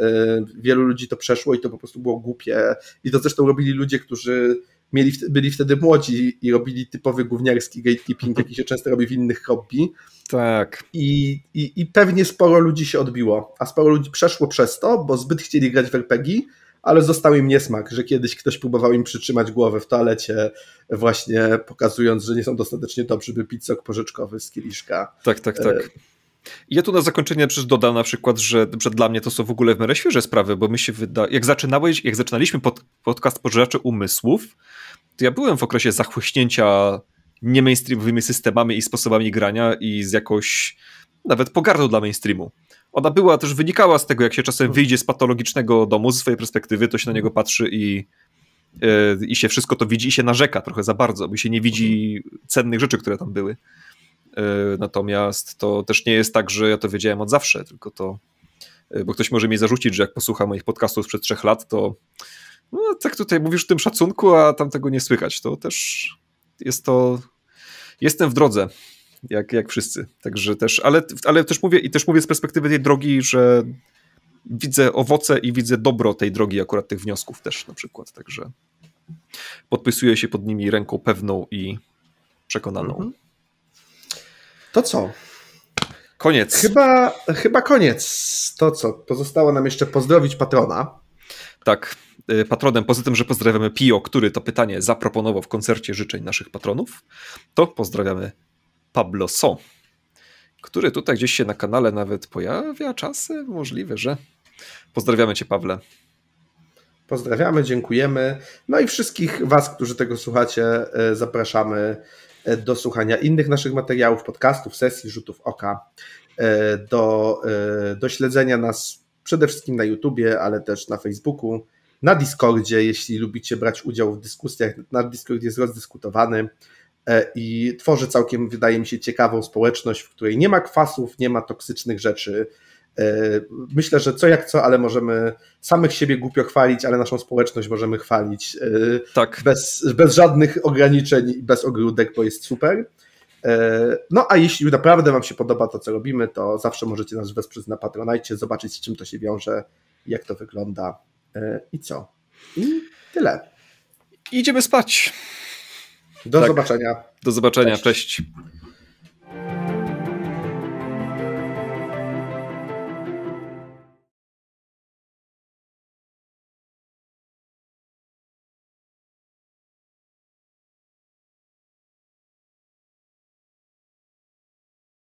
[SPEAKER 2] wielu ludzi to przeszło i to po prostu było głupie i to zresztą robili ludzie, którzy mieli, byli wtedy młodzi i robili typowy gówniarski gatekeeping, jaki się często robi w innych hobby. Tak. I, i, I pewnie sporo ludzi się odbiło, a sporo ludzi przeszło przez to, bo zbyt chcieli grać w RPG, ale został im niesmak, że kiedyś ktoś próbował im przytrzymać głowę w toalecie, właśnie pokazując, że nie są dostatecznie dobrzy, by pić sok porzeczkowy z kieliszka. Tak, tak, tak. E,
[SPEAKER 1] ja tu na zakończenie przecież dodam na przykład, że, że dla mnie to są w ogóle w miarę świeże sprawy, bo my się wyda... Jak zaczynałeś, jak zaczynaliśmy pod, podcast Pożeracze Umysłów, to ja byłem w okresie zachłyśnięcia mainstreamowymi systemami i sposobami grania i z jakoś nawet pogardą dla mainstreamu. Ona była też wynikała z tego, jak się czasem wyjdzie z patologicznego domu, z swojej perspektywy, to się na niego patrzy i, yy, i się wszystko to widzi i się narzeka trochę za bardzo, bo się nie widzi mhm. cennych rzeczy, które tam były. E, natomiast to też nie jest tak, że ja to wiedziałem od zawsze, tylko to, e, bo ktoś może mi zarzucić, że jak posłucha moich podcastów sprzed trzech lat, to no, tak tutaj mówisz o tym szacunku, a tam tego nie słychać. To też jest to, jestem w drodze, jak, jak wszyscy. Także też, ale, ale też mówię i też mówię z perspektywy tej drogi, że widzę owoce i widzę dobro tej drogi, akurat tych wniosków też na przykład. Także podpisuję się pod nimi ręką pewną i przekonaną. Mhm. To co? Koniec.
[SPEAKER 2] Chyba, chyba koniec. To co? Pozostało nam jeszcze pozdrowić patrona.
[SPEAKER 1] Tak, y, patronem, poza tym, że pozdrawiamy Pio, który to pytanie zaproponował w koncercie życzeń naszych patronów, to pozdrawiamy Pablo So, który tutaj gdzieś się na kanale nawet pojawia czasem, możliwe, że. Pozdrawiamy Cię, Pawle.
[SPEAKER 2] Pozdrawiamy, dziękujemy. No i wszystkich Was, którzy tego słuchacie, y, zapraszamy E, do słuchania innych naszych materiałów, podcastów, sesji, rzutów oka, e, do, e, do śledzenia nas przede wszystkim na YouTubie, ale też na Facebooku, na Discordzie, jeśli lubicie brać udział w dyskusjach. Na Discord jest rozdyskutowany i tworzy całkiem, wydaje mi się, ciekawą społeczność, w której nie ma kwasów, nie ma toksycznych rzeczy, E, myślę, że co jak co, ale możemy samych siebie głupio chwalić, ale naszą społeczność możemy chwalić. E, tak. Bez, bez żadnych ograniczeń i bez ogródek, bo jest super. E, no a jeśli naprawdę Wam się podoba to, co robimy, to zawsze możecie nas wesprzeć na Patronajcie, zobaczyć z czym to się wiąże, jak to wygląda i co. I tyle.
[SPEAKER 1] Idziemy spać. Do tak. zobaczenia. Do zobaczenia. Cześć. Cześć.